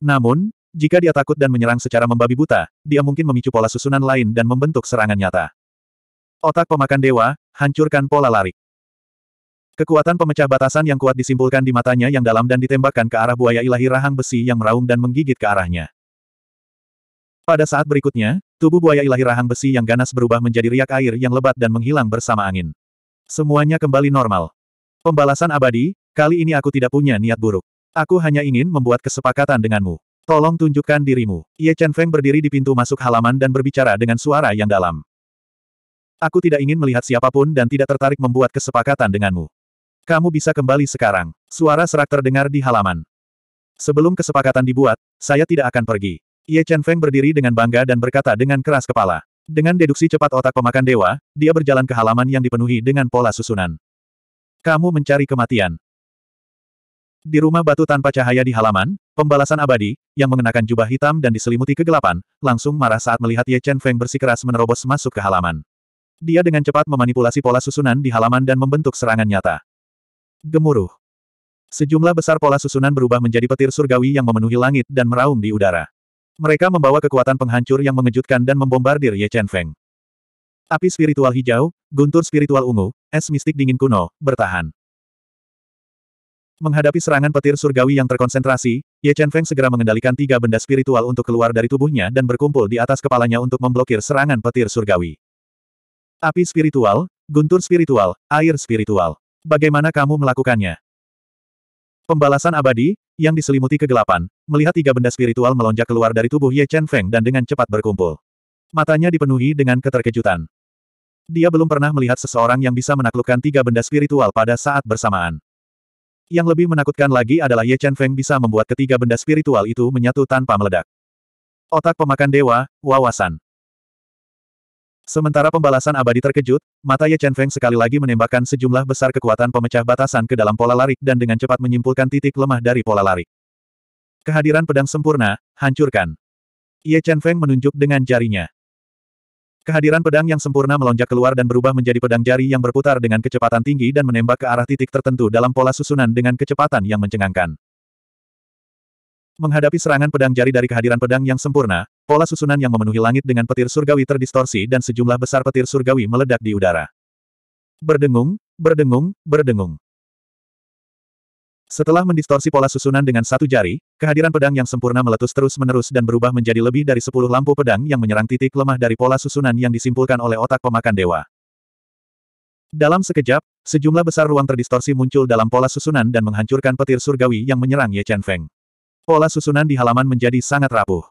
Namun, jika dia takut dan menyerang secara membabi buta, dia mungkin memicu pola susunan lain dan membentuk serangan nyata. Otak pemakan dewa, hancurkan pola lari. Kekuatan pemecah batasan yang kuat disimpulkan di matanya yang dalam dan ditembakkan ke arah buaya ilahi rahang besi yang meraung dan menggigit ke arahnya. Pada saat berikutnya, tubuh buaya ilahi rahang besi yang ganas berubah menjadi riak air yang lebat dan menghilang bersama angin. Semuanya kembali normal. Pembalasan abadi, kali ini aku tidak punya niat buruk. Aku hanya ingin membuat kesepakatan denganmu. Tolong tunjukkan dirimu. Ye Chen Feng berdiri di pintu masuk halaman dan berbicara dengan suara yang dalam. Aku tidak ingin melihat siapapun dan tidak tertarik membuat kesepakatan denganmu. Kamu bisa kembali sekarang. Suara serak terdengar di halaman. Sebelum kesepakatan dibuat, saya tidak akan pergi. Ye Chen Feng berdiri dengan bangga dan berkata dengan keras kepala. Dengan deduksi cepat otak pemakan dewa, dia berjalan ke halaman yang dipenuhi dengan pola susunan. Kamu mencari kematian. Di rumah batu tanpa cahaya di halaman, pembalasan abadi, yang mengenakan jubah hitam dan diselimuti kegelapan, langsung marah saat melihat Ye Chen Feng bersikeras menerobos masuk ke halaman. Dia dengan cepat memanipulasi pola susunan di halaman dan membentuk serangan nyata. Gemuruh. Sejumlah besar pola susunan berubah menjadi petir surgawi yang memenuhi langit dan meraung di udara. Mereka membawa kekuatan penghancur yang mengejutkan dan membombardir Ye Chen Feng. Api spiritual hijau, guntur spiritual ungu, es mistik dingin kuno, bertahan. Menghadapi serangan petir surgawi yang terkonsentrasi, Ye Chen Feng segera mengendalikan tiga benda spiritual untuk keluar dari tubuhnya dan berkumpul di atas kepalanya untuk memblokir serangan petir surgawi. Api spiritual, guntur spiritual, air spiritual. Bagaimana kamu melakukannya? Pembalasan abadi, yang diselimuti kegelapan, melihat tiga benda spiritual melonjak keluar dari tubuh Ye Chen Feng dan dengan cepat berkumpul. Matanya dipenuhi dengan keterkejutan. Dia belum pernah melihat seseorang yang bisa menaklukkan tiga benda spiritual pada saat bersamaan. Yang lebih menakutkan lagi adalah Ye Chen Feng bisa membuat ketiga benda spiritual itu menyatu tanpa meledak. Otak pemakan dewa, wawasan. Sementara pembalasan abadi terkejut, mata Ye Chen Feng sekali lagi menembakkan sejumlah besar kekuatan pemecah batasan ke dalam pola larik dan dengan cepat menyimpulkan titik lemah dari pola larik. Kehadiran pedang sempurna, hancurkan. Ye Chen Feng menunjuk dengan jarinya. Kehadiran pedang yang sempurna melonjak keluar dan berubah menjadi pedang jari yang berputar dengan kecepatan tinggi dan menembak ke arah titik tertentu dalam pola susunan dengan kecepatan yang mencengangkan. Menghadapi serangan pedang jari dari kehadiran pedang yang sempurna, pola susunan yang memenuhi langit dengan petir surgawi terdistorsi dan sejumlah besar petir surgawi meledak di udara. Berdengung, berdengung, berdengung. Setelah mendistorsi pola susunan dengan satu jari, kehadiran pedang yang sempurna meletus terus-menerus dan berubah menjadi lebih dari sepuluh lampu pedang yang menyerang titik lemah dari pola susunan yang disimpulkan oleh otak pemakan dewa. Dalam sekejap, sejumlah besar ruang terdistorsi muncul dalam pola susunan dan menghancurkan petir surgawi yang menyerang Ye Chen Feng. Pola susunan di halaman menjadi sangat rapuh.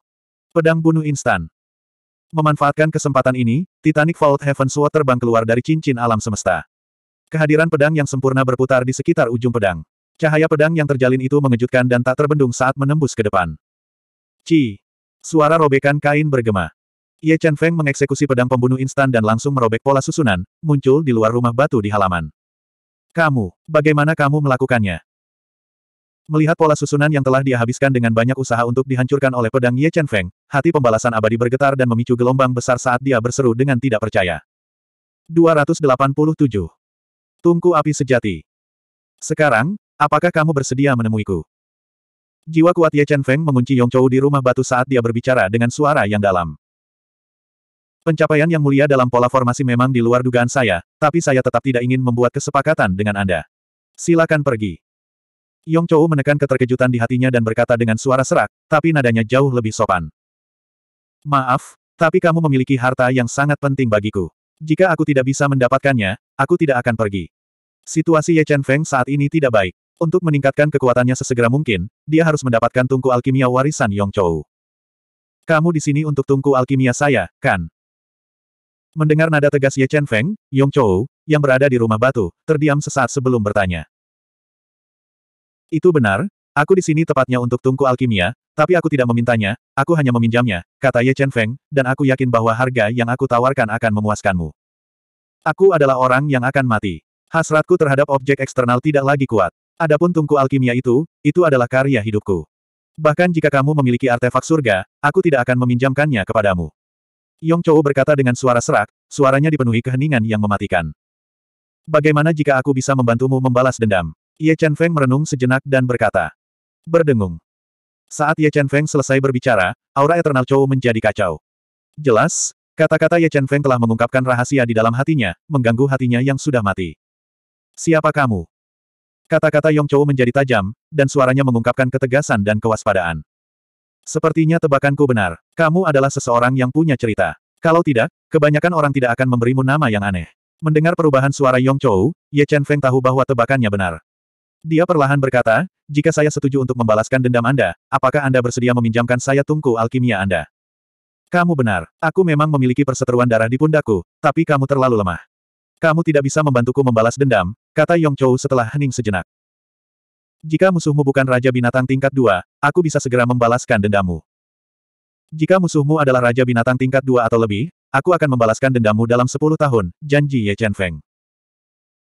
Pedang bunuh instan. Memanfaatkan kesempatan ini, Titanic Vault Heaven Sword terbang keluar dari cincin alam semesta. Kehadiran pedang yang sempurna berputar di sekitar ujung pedang. Cahaya pedang yang terjalin itu mengejutkan dan tak terbendung saat menembus ke depan. Ci! Suara robekan kain bergema. Ye Chen Feng mengeksekusi pedang pembunuh instan dan langsung merobek pola susunan, muncul di luar rumah batu di halaman. Kamu, bagaimana kamu melakukannya? Melihat pola susunan yang telah dia habiskan dengan banyak usaha untuk dihancurkan oleh pedang Ye Chen Feng, hati pembalasan abadi bergetar dan memicu gelombang besar saat dia berseru dengan tidak percaya. 287. Tungku api sejati. Sekarang, Apakah kamu bersedia menemuiku? Jiwa kuat Ye Chen Feng mengunci Yong Chou di rumah batu saat dia berbicara dengan suara yang dalam. Pencapaian yang mulia dalam pola formasi memang di luar dugaan saya, tapi saya tetap tidak ingin membuat kesepakatan dengan Anda. Silakan pergi. Yong Chou menekan keterkejutan di hatinya dan berkata dengan suara serak, tapi nadanya jauh lebih sopan. Maaf, tapi kamu memiliki harta yang sangat penting bagiku. Jika aku tidak bisa mendapatkannya, aku tidak akan pergi. Situasi Ye Chen Feng saat ini tidak baik. Untuk meningkatkan kekuatannya sesegera mungkin, dia harus mendapatkan tungku alkimia warisan Yong Chou. Kamu di sini untuk tungku alkimia saya, kan? Mendengar nada tegas Ye Chen Feng, Yong Chou, yang berada di rumah batu, terdiam sesaat sebelum bertanya. Itu benar, aku di sini tepatnya untuk tungku alkimia, tapi aku tidak memintanya, aku hanya meminjamnya, kata Ye Chen Feng, dan aku yakin bahwa harga yang aku tawarkan akan memuaskanmu. Aku adalah orang yang akan mati. Hasratku terhadap objek eksternal tidak lagi kuat. Adapun tungku alkimia itu, itu adalah karya hidupku. Bahkan jika kamu memiliki artefak surga, aku tidak akan meminjamkannya kepadamu. Yong Chou berkata dengan suara serak, suaranya dipenuhi keheningan yang mematikan. Bagaimana jika aku bisa membantumu membalas dendam? Ye Chen Feng merenung sejenak dan berkata. Berdengung. Saat Ye Chen Feng selesai berbicara, aura Eternal Chou menjadi kacau. Jelas, kata-kata Ye Chen Feng telah mengungkapkan rahasia di dalam hatinya, mengganggu hatinya yang sudah mati. Siapa kamu? Kata-kata Yong Chou menjadi tajam, dan suaranya mengungkapkan ketegasan dan kewaspadaan. Sepertinya tebakanku benar. Kamu adalah seseorang yang punya cerita. Kalau tidak, kebanyakan orang tidak akan memberimu nama yang aneh. Mendengar perubahan suara Yong Chou, Ye Chen Feng tahu bahwa tebakannya benar. Dia perlahan berkata, jika saya setuju untuk membalaskan dendam Anda, apakah Anda bersedia meminjamkan saya tungku alkimia Anda? Kamu benar, aku memang memiliki perseteruan darah di pundakku, tapi kamu terlalu lemah. Kamu tidak bisa membantuku membalas dendam, kata Yong Chou setelah hening sejenak. Jika musuhmu bukan Raja Binatang tingkat 2, aku bisa segera membalaskan dendammu. Jika musuhmu adalah Raja Binatang tingkat 2 atau lebih, aku akan membalaskan dendammu dalam 10 tahun, janji Ye Chen Feng.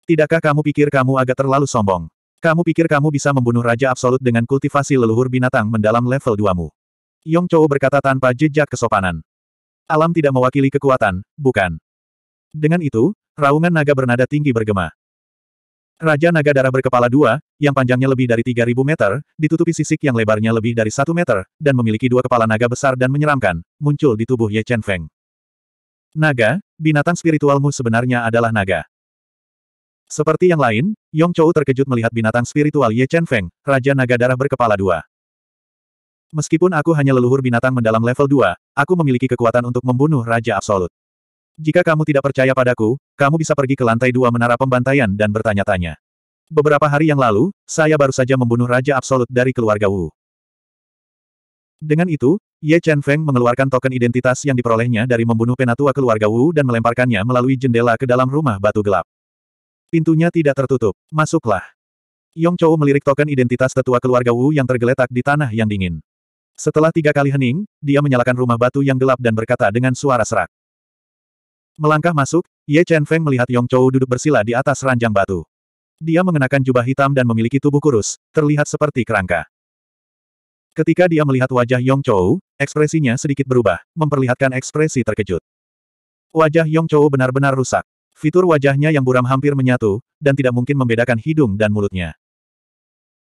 Tidakkah kamu pikir kamu agak terlalu sombong? Kamu pikir kamu bisa membunuh Raja Absolut dengan kultivasi leluhur binatang mendalam level 2-mu? Yong Chou berkata tanpa jejak kesopanan. Alam tidak mewakili kekuatan, bukan? Dengan itu, raungan naga bernada tinggi bergema. Raja naga darah berkepala dua, yang panjangnya lebih dari 3.000 meter, ditutupi sisik yang lebarnya lebih dari satu meter, dan memiliki dua kepala naga besar dan menyeramkan, muncul di tubuh Ye Chen Feng. Naga, binatang spiritualmu sebenarnya adalah naga. Seperti yang lain, Yong Chou terkejut melihat binatang spiritual Ye Chen Feng, Raja Naga Darah berkepala dua. Meskipun aku hanya leluhur binatang mendalam level 2, aku memiliki kekuatan untuk membunuh Raja Absolut. Jika kamu tidak percaya padaku, kamu bisa pergi ke lantai dua menara pembantaian dan bertanya-tanya. Beberapa hari yang lalu, saya baru saja membunuh Raja Absolut dari keluarga Wu. Dengan itu, Ye Chen Feng mengeluarkan token identitas yang diperolehnya dari membunuh penatua keluarga Wu dan melemparkannya melalui jendela ke dalam rumah batu gelap. Pintunya tidak tertutup. Masuklah. Yong Chou melirik token identitas tetua keluarga Wu yang tergeletak di tanah yang dingin. Setelah tiga kali hening, dia menyalakan rumah batu yang gelap dan berkata dengan suara serak. Melangkah masuk, Ye Chen Feng melihat Yong Chou duduk bersila di atas ranjang batu. Dia mengenakan jubah hitam dan memiliki tubuh kurus, terlihat seperti kerangka. Ketika dia melihat wajah Yong Chou, ekspresinya sedikit berubah, memperlihatkan ekspresi terkejut. Wajah Yong Chou benar-benar rusak. Fitur wajahnya yang buram hampir menyatu, dan tidak mungkin membedakan hidung dan mulutnya.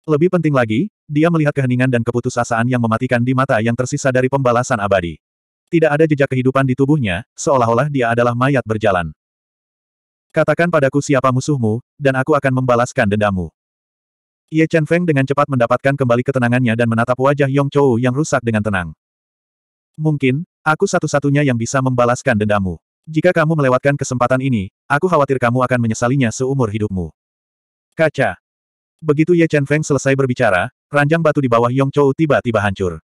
Lebih penting lagi, dia melihat keheningan dan keputusasaan yang mematikan di mata yang tersisa dari pembalasan abadi. Tidak ada jejak kehidupan di tubuhnya, seolah-olah dia adalah mayat berjalan. Katakan padaku siapa musuhmu, dan aku akan membalaskan dendamu. Ye Chen Feng dengan cepat mendapatkan kembali ketenangannya dan menatap wajah Yong Chou yang rusak dengan tenang. Mungkin, aku satu-satunya yang bisa membalaskan dendamu. Jika kamu melewatkan kesempatan ini, aku khawatir kamu akan menyesalinya seumur hidupmu. Kaca. Begitu Ye Chen Feng selesai berbicara, ranjang batu di bawah Yong Chou tiba-tiba hancur.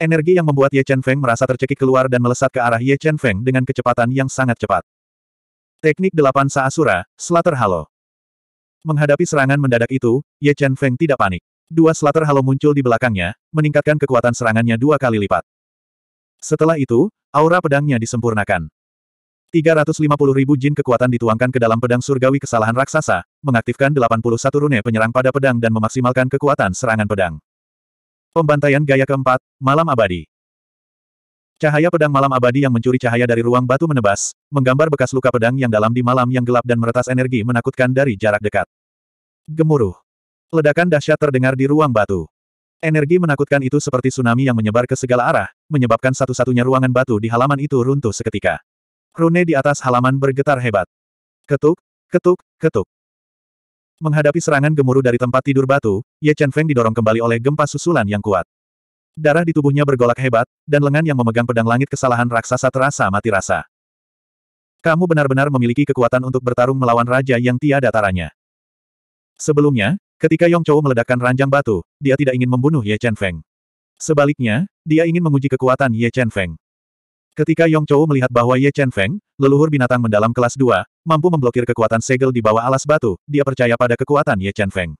Energi yang membuat Ye Chen Feng merasa tercekik keluar dan melesat ke arah Ye Chen Feng dengan kecepatan yang sangat cepat. Teknik delapan Saasura, Slater Halo. Menghadapi serangan mendadak itu, Ye Chen Feng tidak panik. Dua Slater Halo muncul di belakangnya, meningkatkan kekuatan serangannya dua kali lipat. Setelah itu, aura pedangnya disempurnakan. 350 ribu jin kekuatan dituangkan ke dalam pedang surgawi kesalahan raksasa, mengaktifkan 81 rune penyerang pada pedang dan memaksimalkan kekuatan serangan pedang. Pembantaian gaya keempat, Malam Abadi. Cahaya pedang malam abadi yang mencuri cahaya dari ruang batu menebas, menggambar bekas luka pedang yang dalam di malam yang gelap dan meretas energi menakutkan dari jarak dekat. Gemuruh. Ledakan dahsyat terdengar di ruang batu. Energi menakutkan itu seperti tsunami yang menyebar ke segala arah, menyebabkan satu-satunya ruangan batu di halaman itu runtuh seketika. Rune di atas halaman bergetar hebat. Ketuk, ketuk, ketuk. Menghadapi serangan gemuruh dari tempat tidur batu, Ye Chen Feng didorong kembali oleh gempa susulan yang kuat. Darah di tubuhnya bergolak hebat, dan lengan yang memegang pedang langit kesalahan raksasa terasa mati rasa. Kamu benar-benar memiliki kekuatan untuk bertarung melawan raja yang tiada taranya. Sebelumnya, ketika Yong Chou meledakkan ranjang batu, dia tidak ingin membunuh Ye Chen Feng. Sebaliknya, dia ingin menguji kekuatan Ye Chen Feng. Ketika Yong Chou melihat bahwa Ye Chen Feng, leluhur binatang mendalam kelas 2, mampu memblokir kekuatan segel di bawah alas batu, dia percaya pada kekuatan Ye Chen Feng.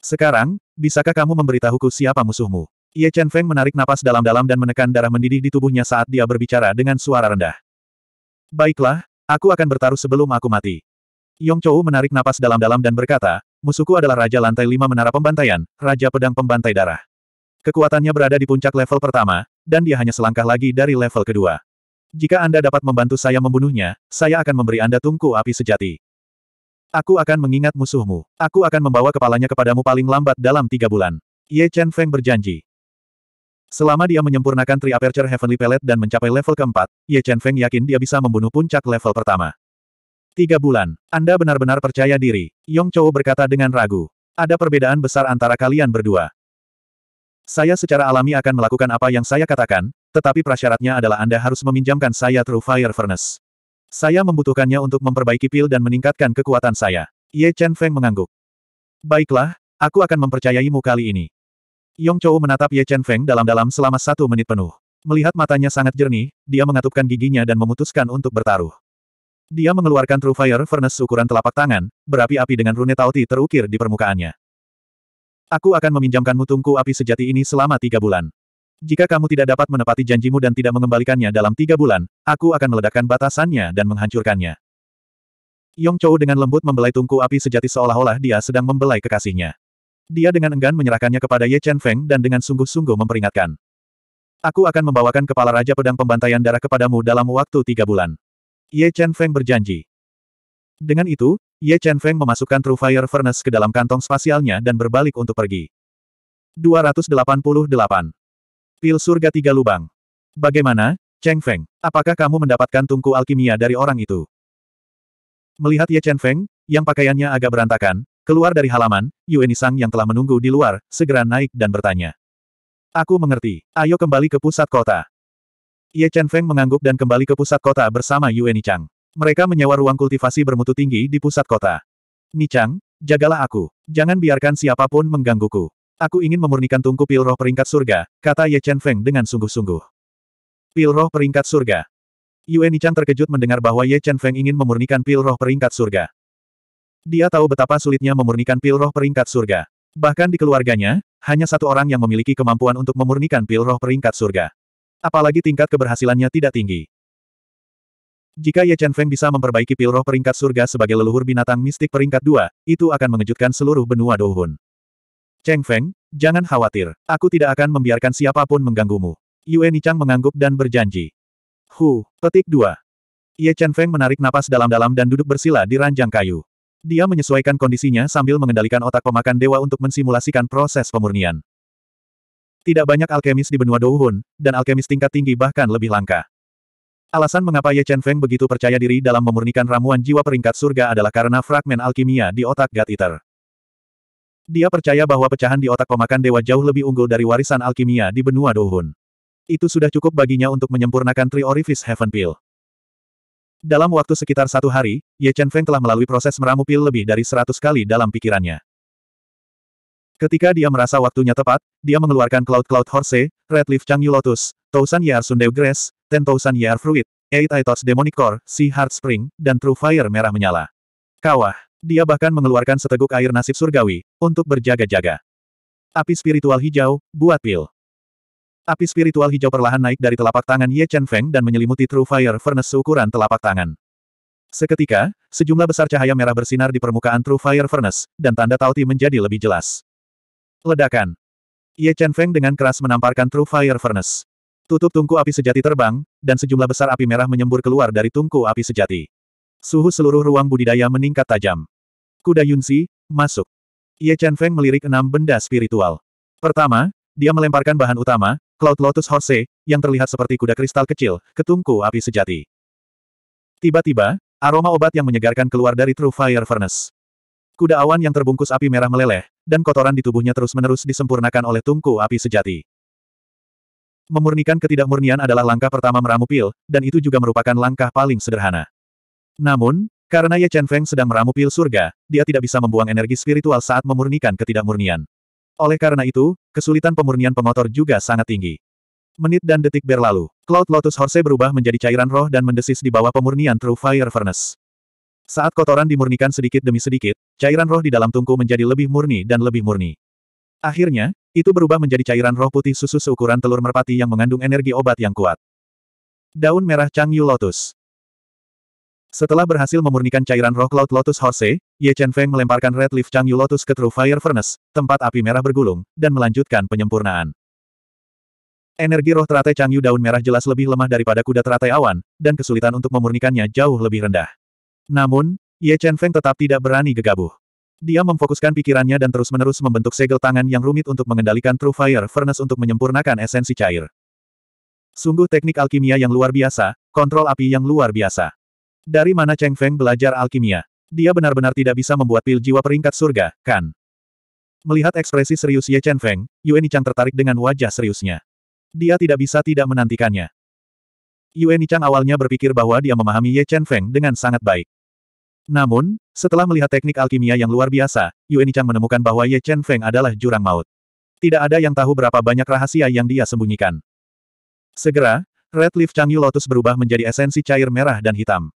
Sekarang, bisakah kamu memberitahuku siapa musuhmu? Ye Chen Feng menarik napas dalam-dalam dan menekan darah mendidih di tubuhnya saat dia berbicara dengan suara rendah. Baiklah, aku akan bertaruh sebelum aku mati. Yong Chou menarik napas dalam-dalam dan berkata, musuhku adalah Raja Lantai 5 Menara Pembantaian, Raja Pedang Pembantai Darah. Kekuatannya berada di puncak level pertama, dan dia hanya selangkah lagi dari level kedua. Jika Anda dapat membantu saya membunuhnya, saya akan memberi Anda tungku api sejati. Aku akan mengingat musuhmu. Aku akan membawa kepalanya kepadamu paling lambat dalam tiga bulan. Ye Chen Feng berjanji. Selama dia menyempurnakan Tri Aperture Heavenly Pellet dan mencapai level keempat, Ye Chen Feng yakin dia bisa membunuh puncak level pertama. Tiga bulan. Anda benar-benar percaya diri. Yong Chou berkata dengan ragu. Ada perbedaan besar antara kalian berdua. Saya secara alami akan melakukan apa yang saya katakan, tetapi prasyaratnya adalah Anda harus meminjamkan saya True Fire Furnace. Saya membutuhkannya untuk memperbaiki pil dan meningkatkan kekuatan saya. Ye Chen Feng mengangguk. Baiklah, aku akan mempercayaimu kali ini. Yong Chou menatap Ye Chen Feng dalam-dalam selama satu menit penuh. Melihat matanya sangat jernih, dia mengatupkan giginya dan memutuskan untuk bertaruh. Dia mengeluarkan True Fire Furnace ukuran telapak tangan, berapi-api dengan rune tauti terukir di permukaannya. Aku akan meminjamkanmu tungku api sejati ini selama tiga bulan. Jika kamu tidak dapat menepati janjimu dan tidak mengembalikannya dalam tiga bulan, aku akan meledakkan batasannya dan menghancurkannya. Yong Chou dengan lembut membelai tungku api sejati seolah-olah dia sedang membelai kekasihnya. Dia dengan enggan menyerahkannya kepada Ye Chen Feng dan dengan sungguh-sungguh memperingatkan. Aku akan membawakan kepala Raja Pedang Pembantaian Darah kepadamu dalam waktu tiga bulan. Ye Chen Feng berjanji. Dengan itu, Ye Chen Feng memasukkan True Fire Furnace ke dalam kantong spasialnya dan berbalik untuk pergi. 288. Pil surga tiga lubang. Bagaimana, Cheng Feng? Apakah kamu mendapatkan tungku alkimia dari orang itu? Melihat Ye Chen Feng, yang pakaiannya agak berantakan, keluar dari halaman, Yue Sang yang telah menunggu di luar, segera naik dan bertanya. Aku mengerti, ayo kembali ke pusat kota. Ye Chen Feng mengangguk dan kembali ke pusat kota bersama Yue Chang. Mereka menyewa ruang kultivasi bermutu tinggi di pusat kota. Nichang, jagalah aku. Jangan biarkan siapapun menggangguku. Aku ingin memurnikan tungku pil roh peringkat surga, kata Ye Chen Feng dengan sungguh-sungguh. Pil roh peringkat surga. Yue Nichang terkejut mendengar bahwa Ye Chen Feng ingin memurnikan pil roh peringkat surga. Dia tahu betapa sulitnya memurnikan pil roh peringkat surga. Bahkan di keluarganya, hanya satu orang yang memiliki kemampuan untuk memurnikan pil roh peringkat surga. Apalagi tingkat keberhasilannya tidak tinggi. Jika Ye Chen Feng bisa memperbaiki pil roh peringkat surga sebagai leluhur binatang mistik peringkat dua, itu akan mengejutkan seluruh benua Douhun. Cheng Feng, jangan khawatir. Aku tidak akan membiarkan siapapun mengganggumu. Yue Nichang mengangguk dan berjanji. Hu, petik dua. Ye Chen Feng menarik napas dalam-dalam dan duduk bersila di ranjang kayu. Dia menyesuaikan kondisinya sambil mengendalikan otak pemakan dewa untuk mensimulasikan proses pemurnian. Tidak banyak alkemis di benua Douhun, dan alkemis tingkat tinggi bahkan lebih langka. Alasan mengapa Ye Chen Feng begitu percaya diri dalam memurnikan ramuan jiwa peringkat surga adalah karena fragmen alkimia di otak God Eater. Dia percaya bahwa pecahan di otak pemakan dewa jauh lebih unggul dari warisan alkimia di benua Dohun. Itu sudah cukup baginya untuk menyempurnakan Tri Orifice Heaven Pill. Dalam waktu sekitar satu hari, Ye Chen Feng telah melalui proses meramu pil lebih dari seratus kali dalam pikirannya. Ketika dia merasa waktunya tepat, dia mengeluarkan Cloud Cloud Horse, Red Leaf Changyu Lotus, Tousan Yar Sundew Grass, Ten Thousand Year Fruit, Eight Eye Demonic Core, Sea Heart Spring, dan True Fire merah menyala. Kawah. Dia bahkan mengeluarkan seteguk air nasib surgawi, untuk berjaga-jaga. Api spiritual hijau, buat pil. Api spiritual hijau perlahan naik dari telapak tangan Ye Chen Feng dan menyelimuti True Fire Furnace seukuran telapak tangan. Seketika, sejumlah besar cahaya merah bersinar di permukaan True Fire Furnace, dan tanda Tauti menjadi lebih jelas. Ledakan. Ye Chen Feng dengan keras menamparkan True Fire Furnace. Tutup tungku api sejati terbang, dan sejumlah besar api merah menyembur keluar dari tungku api sejati. Suhu seluruh ruang budidaya meningkat tajam. Kuda Yunsi, masuk. Ye Chen Feng melirik enam benda spiritual. Pertama, dia melemparkan bahan utama, Cloud Lotus Horse, yang terlihat seperti kuda kristal kecil, ke tungku api sejati. Tiba-tiba, aroma obat yang menyegarkan keluar dari True Fire Furnace. Kuda awan yang terbungkus api merah meleleh, dan kotoran di tubuhnya terus-menerus disempurnakan oleh tungku api sejati. Memurnikan ketidakmurnian adalah langkah pertama meramu pil, dan itu juga merupakan langkah paling sederhana. Namun, karena Ye Chen Feng sedang meramu pil surga, dia tidak bisa membuang energi spiritual saat memurnikan ketidakmurnian. Oleh karena itu, kesulitan pemurnian pemotor juga sangat tinggi. Menit dan detik berlalu, Cloud Lotus Horse berubah menjadi cairan roh dan mendesis di bawah pemurnian True Fire Furnace. Saat kotoran dimurnikan sedikit demi sedikit, cairan roh di dalam tungku menjadi lebih murni dan lebih murni. Akhirnya, itu berubah menjadi cairan roh putih susu seukuran telur merpati yang mengandung energi obat yang kuat. Daun merah Chang Yu Lotus Setelah berhasil memurnikan cairan roh Cloud Lotus Horse, Ye Chen Feng melemparkan Red Leaf Chang Yu Lotus ke True Fire Furnace, tempat api merah bergulung, dan melanjutkan penyempurnaan. Energi roh teratai Changyu daun merah jelas lebih lemah daripada kuda teratai awan, dan kesulitan untuk memurnikannya jauh lebih rendah. Namun, Ye Chen Feng tetap tidak berani gegabah. Dia memfokuskan pikirannya dan terus-menerus membentuk segel tangan yang rumit untuk mengendalikan True Fire Furnace untuk menyempurnakan esensi cair. Sungguh teknik alkimia yang luar biasa, kontrol api yang luar biasa. Dari mana Cheng Feng belajar alkimia? Dia benar-benar tidak bisa membuat pil jiwa peringkat surga, kan? Melihat ekspresi serius Ye Chen Feng, Yue Nichang tertarik dengan wajah seriusnya. Dia tidak bisa tidak menantikannya. Yue Nichang awalnya berpikir bahwa dia memahami Ye Chen Feng dengan sangat baik. Namun, setelah melihat teknik alkimia yang luar biasa, Yuan Chang menemukan bahwa Ye Chen Feng adalah jurang maut. Tidak ada yang tahu berapa banyak rahasia yang dia sembunyikan. Segera, Red Leaf Chang Yu Lotus berubah menjadi esensi cair merah dan hitam.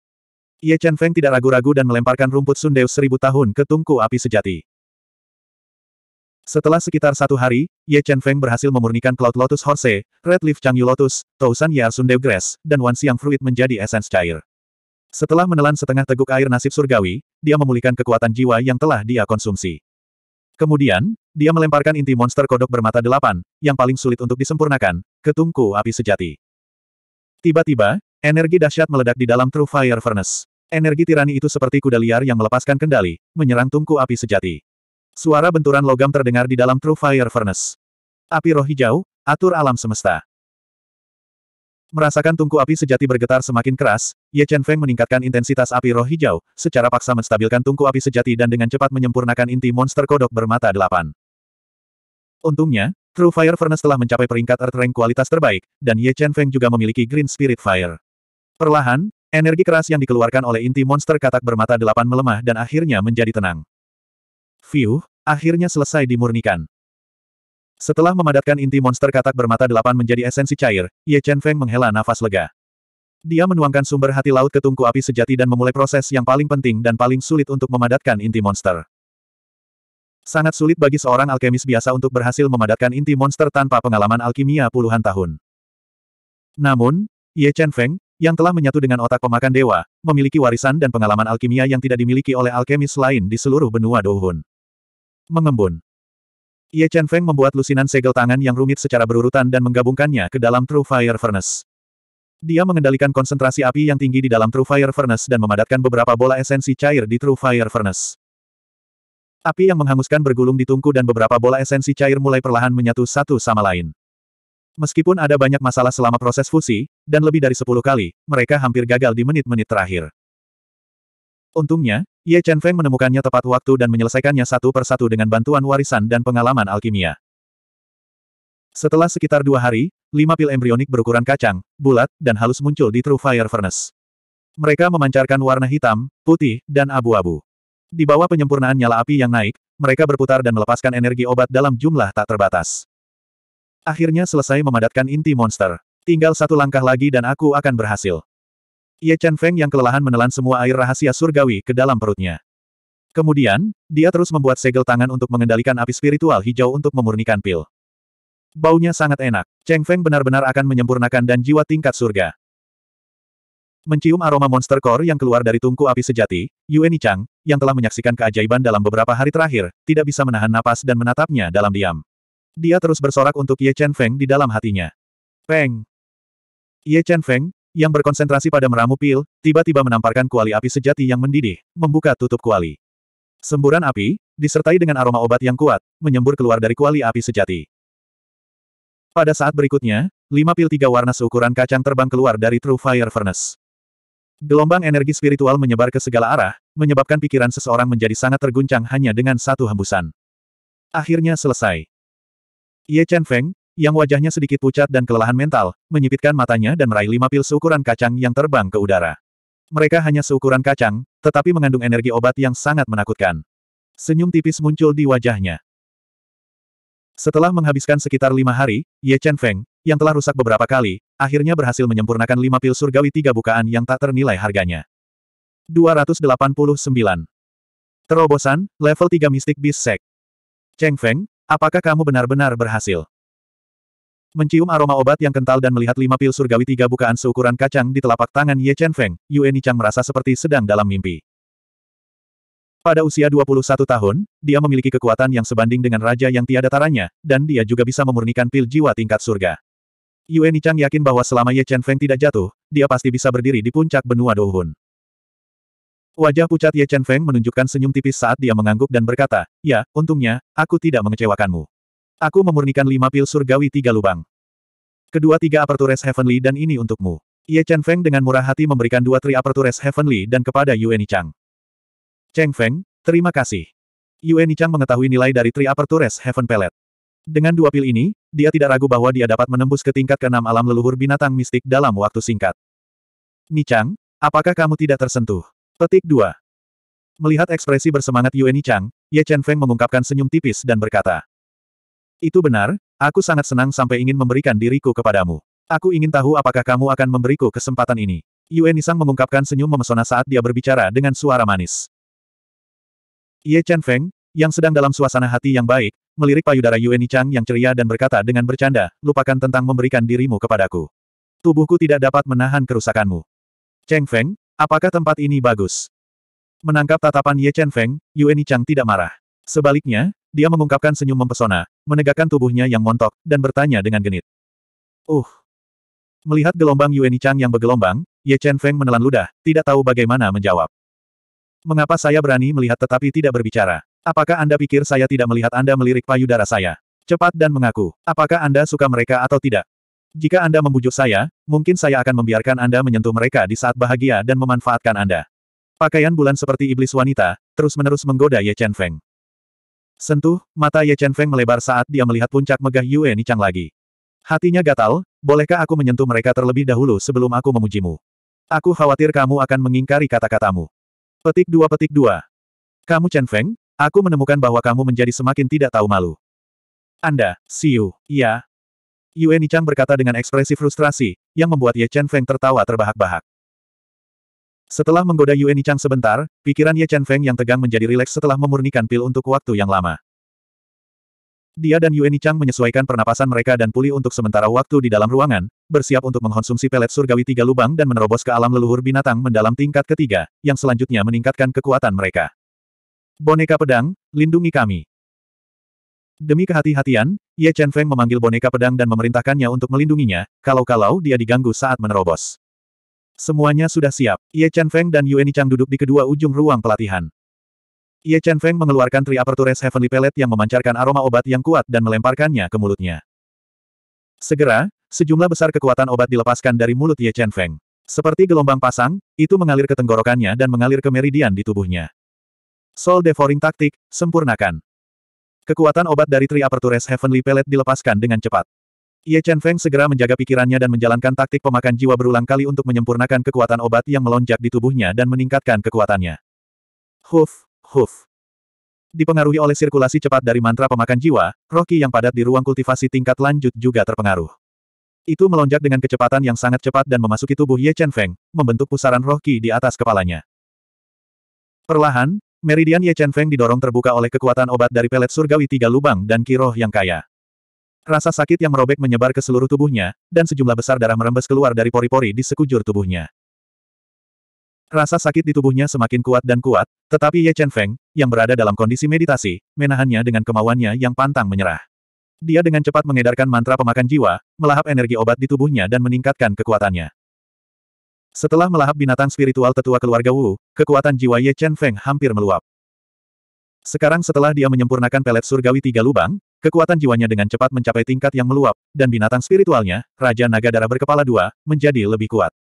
Ye Chen Feng tidak ragu-ragu dan melemparkan rumput Sundeus seribu tahun ke tungku api sejati. Setelah sekitar satu hari, Ye Chen Feng berhasil memurnikan Cloud Lotus Horse, Red Leaf Chang Yu Lotus, Tousan Yar Sundew Grass, dan Wan Siang Fruit menjadi esens cair. Setelah menelan setengah teguk air nasib surgawi, dia memulihkan kekuatan jiwa yang telah dia konsumsi. Kemudian, dia melemparkan inti monster kodok bermata delapan, yang paling sulit untuk disempurnakan, ke tungku api sejati. Tiba-tiba, energi dahsyat meledak di dalam True Fire Furnace. Energi tirani itu seperti kuda liar yang melepaskan kendali, menyerang tungku api sejati. Suara benturan logam terdengar di dalam True Fire Furnace. Api roh hijau, atur alam semesta. Merasakan tungku api sejati bergetar semakin keras, Ye Chen Feng meningkatkan intensitas api roh hijau, secara paksa menstabilkan tungku api sejati dan dengan cepat menyempurnakan inti monster kodok bermata delapan. Untungnya, True Fire Furnace telah mencapai peringkat Earth Rank kualitas terbaik, dan Ye Chen Feng juga memiliki Green Spirit Fire. Perlahan, energi keras yang dikeluarkan oleh inti monster katak bermata delapan melemah dan akhirnya menjadi tenang. Fiuh, akhirnya selesai dimurnikan. Setelah memadatkan inti monster katak bermata delapan menjadi esensi cair, Ye Chen Feng menghela nafas lega. Dia menuangkan sumber hati laut ke tungku api sejati dan memulai proses yang paling penting dan paling sulit untuk memadatkan inti monster. Sangat sulit bagi seorang alkemis biasa untuk berhasil memadatkan inti monster tanpa pengalaman alkimia puluhan tahun. Namun, Ye Chen Feng, yang telah menyatu dengan otak pemakan dewa, memiliki warisan dan pengalaman alkimia yang tidak dimiliki oleh alkemis lain di seluruh benua Douhun. Mengembun. Ye Chen Feng membuat lusinan segel tangan yang rumit secara berurutan dan menggabungkannya ke dalam True Fire Furnace. Dia mengendalikan konsentrasi api yang tinggi di dalam True Fire Furnace dan memadatkan beberapa bola esensi cair di True Fire Furnace. Api yang menghanguskan bergulung di tungku dan beberapa bola esensi cair mulai perlahan menyatu satu sama lain. Meskipun ada banyak masalah selama proses fusi, dan lebih dari sepuluh kali, mereka hampir gagal di menit-menit terakhir. Untungnya, Ye Chen Feng menemukannya tepat waktu dan menyelesaikannya satu persatu dengan bantuan warisan dan pengalaman alkimia. Setelah sekitar dua hari, lima pil embrionik berukuran kacang, bulat, dan halus muncul di True Fire Furnace. Mereka memancarkan warna hitam, putih, dan abu-abu. Di bawah penyempurnaan nyala api yang naik, mereka berputar dan melepaskan energi obat dalam jumlah tak terbatas. Akhirnya selesai memadatkan inti monster. Tinggal satu langkah lagi dan aku akan berhasil. Ye Chen Feng yang kelelahan menelan semua air rahasia surgawi ke dalam perutnya. Kemudian, dia terus membuat segel tangan untuk mengendalikan api spiritual hijau untuk memurnikan pil. Baunya sangat enak. Cheng Feng benar-benar akan menyempurnakan dan jiwa tingkat surga. Mencium aroma monster core yang keluar dari tungku api sejati, Yueni Chang, yang telah menyaksikan keajaiban dalam beberapa hari terakhir, tidak bisa menahan napas dan menatapnya dalam diam. Dia terus bersorak untuk Ye Chen Feng di dalam hatinya. Peng. Ye Chen Feng, yang berkonsentrasi pada meramu pil, tiba-tiba menamparkan kuali api sejati yang mendidih, membuka tutup kuali. Semburan api, disertai dengan aroma obat yang kuat, menyembur keluar dari kuali api sejati. Pada saat berikutnya, lima pil tiga warna seukuran kacang terbang keluar dari True Fire Furnace. Gelombang energi spiritual menyebar ke segala arah, menyebabkan pikiran seseorang menjadi sangat terguncang hanya dengan satu hembusan. Akhirnya selesai. Ye Chen Feng, yang wajahnya sedikit pucat dan kelelahan mental, menyipitkan matanya dan meraih lima pil seukuran kacang yang terbang ke udara. Mereka hanya seukuran kacang, tetapi mengandung energi obat yang sangat menakutkan. Senyum tipis muncul di wajahnya. Setelah menghabiskan sekitar lima hari, Ye Chen Feng, yang telah rusak beberapa kali, akhirnya berhasil menyempurnakan lima pil surgawi tiga bukaan yang tak ternilai harganya. 289. Terobosan, level 3 mistik Beast Sek. Cheng Feng, apakah kamu benar-benar berhasil? Mencium aroma obat yang kental dan melihat lima pil surgawi tiga bukaan seukuran kacang di telapak tangan Ye Chen Feng, Yue Nichang merasa seperti sedang dalam mimpi. Pada usia 21 tahun, dia memiliki kekuatan yang sebanding dengan raja yang tiada taranya, dan dia juga bisa memurnikan pil jiwa tingkat surga. Yue Nichang yakin bahwa selama Ye Chen Feng tidak jatuh, dia pasti bisa berdiri di puncak benua Douhun. Wajah pucat Ye Chen Feng menunjukkan senyum tipis saat dia mengangguk dan berkata, Ya, untungnya, aku tidak mengecewakanmu. Aku memurnikan lima pil surgawi tiga lubang. Kedua tiga Apertures Heavenly dan ini untukmu. Ye Chen Feng dengan murah hati memberikan dua tri Apertures Heavenly dan kepada Yueni Chang. Cheng Feng, terima kasih. Yueni Chang mengetahui nilai dari tri Apertures Heaven Pellet. Dengan dua pil ini, dia tidak ragu bahwa dia dapat menembus ke tingkat keenam alam leluhur binatang mistik dalam waktu singkat. Ni Chang, apakah kamu tidak tersentuh? Petik 2. Melihat ekspresi bersemangat Yueni Chang, Ye Chen Feng mengungkapkan senyum tipis dan berkata, itu benar, aku sangat senang sampai ingin memberikan diriku kepadamu. Aku ingin tahu apakah kamu akan memberiku kesempatan ini. Yue Nisang mengungkapkan senyum memesona saat dia berbicara dengan suara manis. Ye Chen Feng, yang sedang dalam suasana hati yang baik, melirik payudara Yue Nisang yang ceria dan berkata dengan bercanda, lupakan tentang memberikan dirimu kepadaku. Tubuhku tidak dapat menahan kerusakanmu. Cheng Feng, apakah tempat ini bagus? Menangkap tatapan Ye Chen Feng, Yue Nisang tidak marah. Sebaliknya, dia mengungkapkan senyum mempesona, menegakkan tubuhnya yang montok, dan bertanya dengan genit. Uh! Melihat gelombang Yueni Chang yang bergelombang, Ye Chen Feng menelan ludah, tidak tahu bagaimana menjawab. Mengapa saya berani melihat tetapi tidak berbicara? Apakah Anda pikir saya tidak melihat Anda melirik payudara saya? Cepat dan mengaku, apakah Anda suka mereka atau tidak? Jika Anda membujuk saya, mungkin saya akan membiarkan Anda menyentuh mereka di saat bahagia dan memanfaatkan Anda. Pakaian bulan seperti iblis wanita, terus-menerus menggoda Ye Chen Feng. Sentuh, mata Ye Chen Feng melebar saat dia melihat puncak megah Yue Nichang lagi. Hatinya gatal, bolehkah aku menyentuh mereka terlebih dahulu sebelum aku memujimu? Aku khawatir kamu akan mengingkari kata-katamu. Petik dua petik dua. Kamu Chen Feng, aku menemukan bahwa kamu menjadi semakin tidak tahu malu. Anda, Siu, ya. Yue Nichang berkata dengan ekspresi frustrasi, yang membuat Ye Chen Feng tertawa terbahak-bahak. Setelah menggoda Yuan Chang sebentar, pikiran Ye Chen Feng yang tegang menjadi rileks setelah memurnikan pil untuk waktu yang lama. Dia dan Yuan Chang menyesuaikan pernapasan mereka dan pulih untuk sementara waktu di dalam ruangan, bersiap untuk mengkonsumsi pelet surgawi tiga lubang dan menerobos ke alam leluhur binatang mendalam tingkat ketiga, yang selanjutnya meningkatkan kekuatan mereka. Boneka pedang, lindungi kami. Demi kehati-hatian, Ye Chen Feng memanggil boneka pedang dan memerintahkannya untuk melindunginya, kalau-kalau dia diganggu saat menerobos. Semuanya sudah siap. Ye Chen Feng dan Yue Chang duduk di kedua ujung ruang pelatihan. Ye Chen Feng mengeluarkan Tri Apertures Heavenly Pellet yang memancarkan aroma obat yang kuat dan melemparkannya ke mulutnya. Segera, sejumlah besar kekuatan obat dilepaskan dari mulut Ye Chen Feng. Seperti gelombang pasang, itu mengalir ke tenggorokannya dan mengalir ke meridian di tubuhnya. Soul Devouring Taktik, sempurnakan. Kekuatan obat dari Tri Apertures Heavenly Pellet dilepaskan dengan cepat. Ye Chen Feng segera menjaga pikirannya dan menjalankan taktik pemakan jiwa berulang kali untuk menyempurnakan kekuatan obat yang melonjak di tubuhnya dan meningkatkan kekuatannya. Huf, huf. Dipengaruhi oleh sirkulasi cepat dari mantra pemakan jiwa, roki yang padat di ruang kultivasi tingkat lanjut juga terpengaruh. Itu melonjak dengan kecepatan yang sangat cepat dan memasuki tubuh Ye Chen Feng, membentuk pusaran roki di atas kepalanya. Perlahan, meridian Ye Chen Feng didorong terbuka oleh kekuatan obat dari pelet surgawi tiga lubang dan kiroh yang kaya. Rasa sakit yang merobek menyebar ke seluruh tubuhnya, dan sejumlah besar darah merembes keluar dari pori-pori di sekujur tubuhnya. Rasa sakit di tubuhnya semakin kuat dan kuat, tetapi Ye Chen Feng, yang berada dalam kondisi meditasi, menahannya dengan kemauannya yang pantang menyerah. Dia dengan cepat mengedarkan mantra pemakan jiwa, melahap energi obat di tubuhnya dan meningkatkan kekuatannya. Setelah melahap binatang spiritual tetua keluarga Wu, kekuatan jiwa Ye Chen Feng hampir meluap. Sekarang setelah dia menyempurnakan pelet surgawi tiga lubang, kekuatan jiwanya dengan cepat mencapai tingkat yang meluap, dan binatang spiritualnya, Raja Naga Darah berkepala dua, menjadi lebih kuat.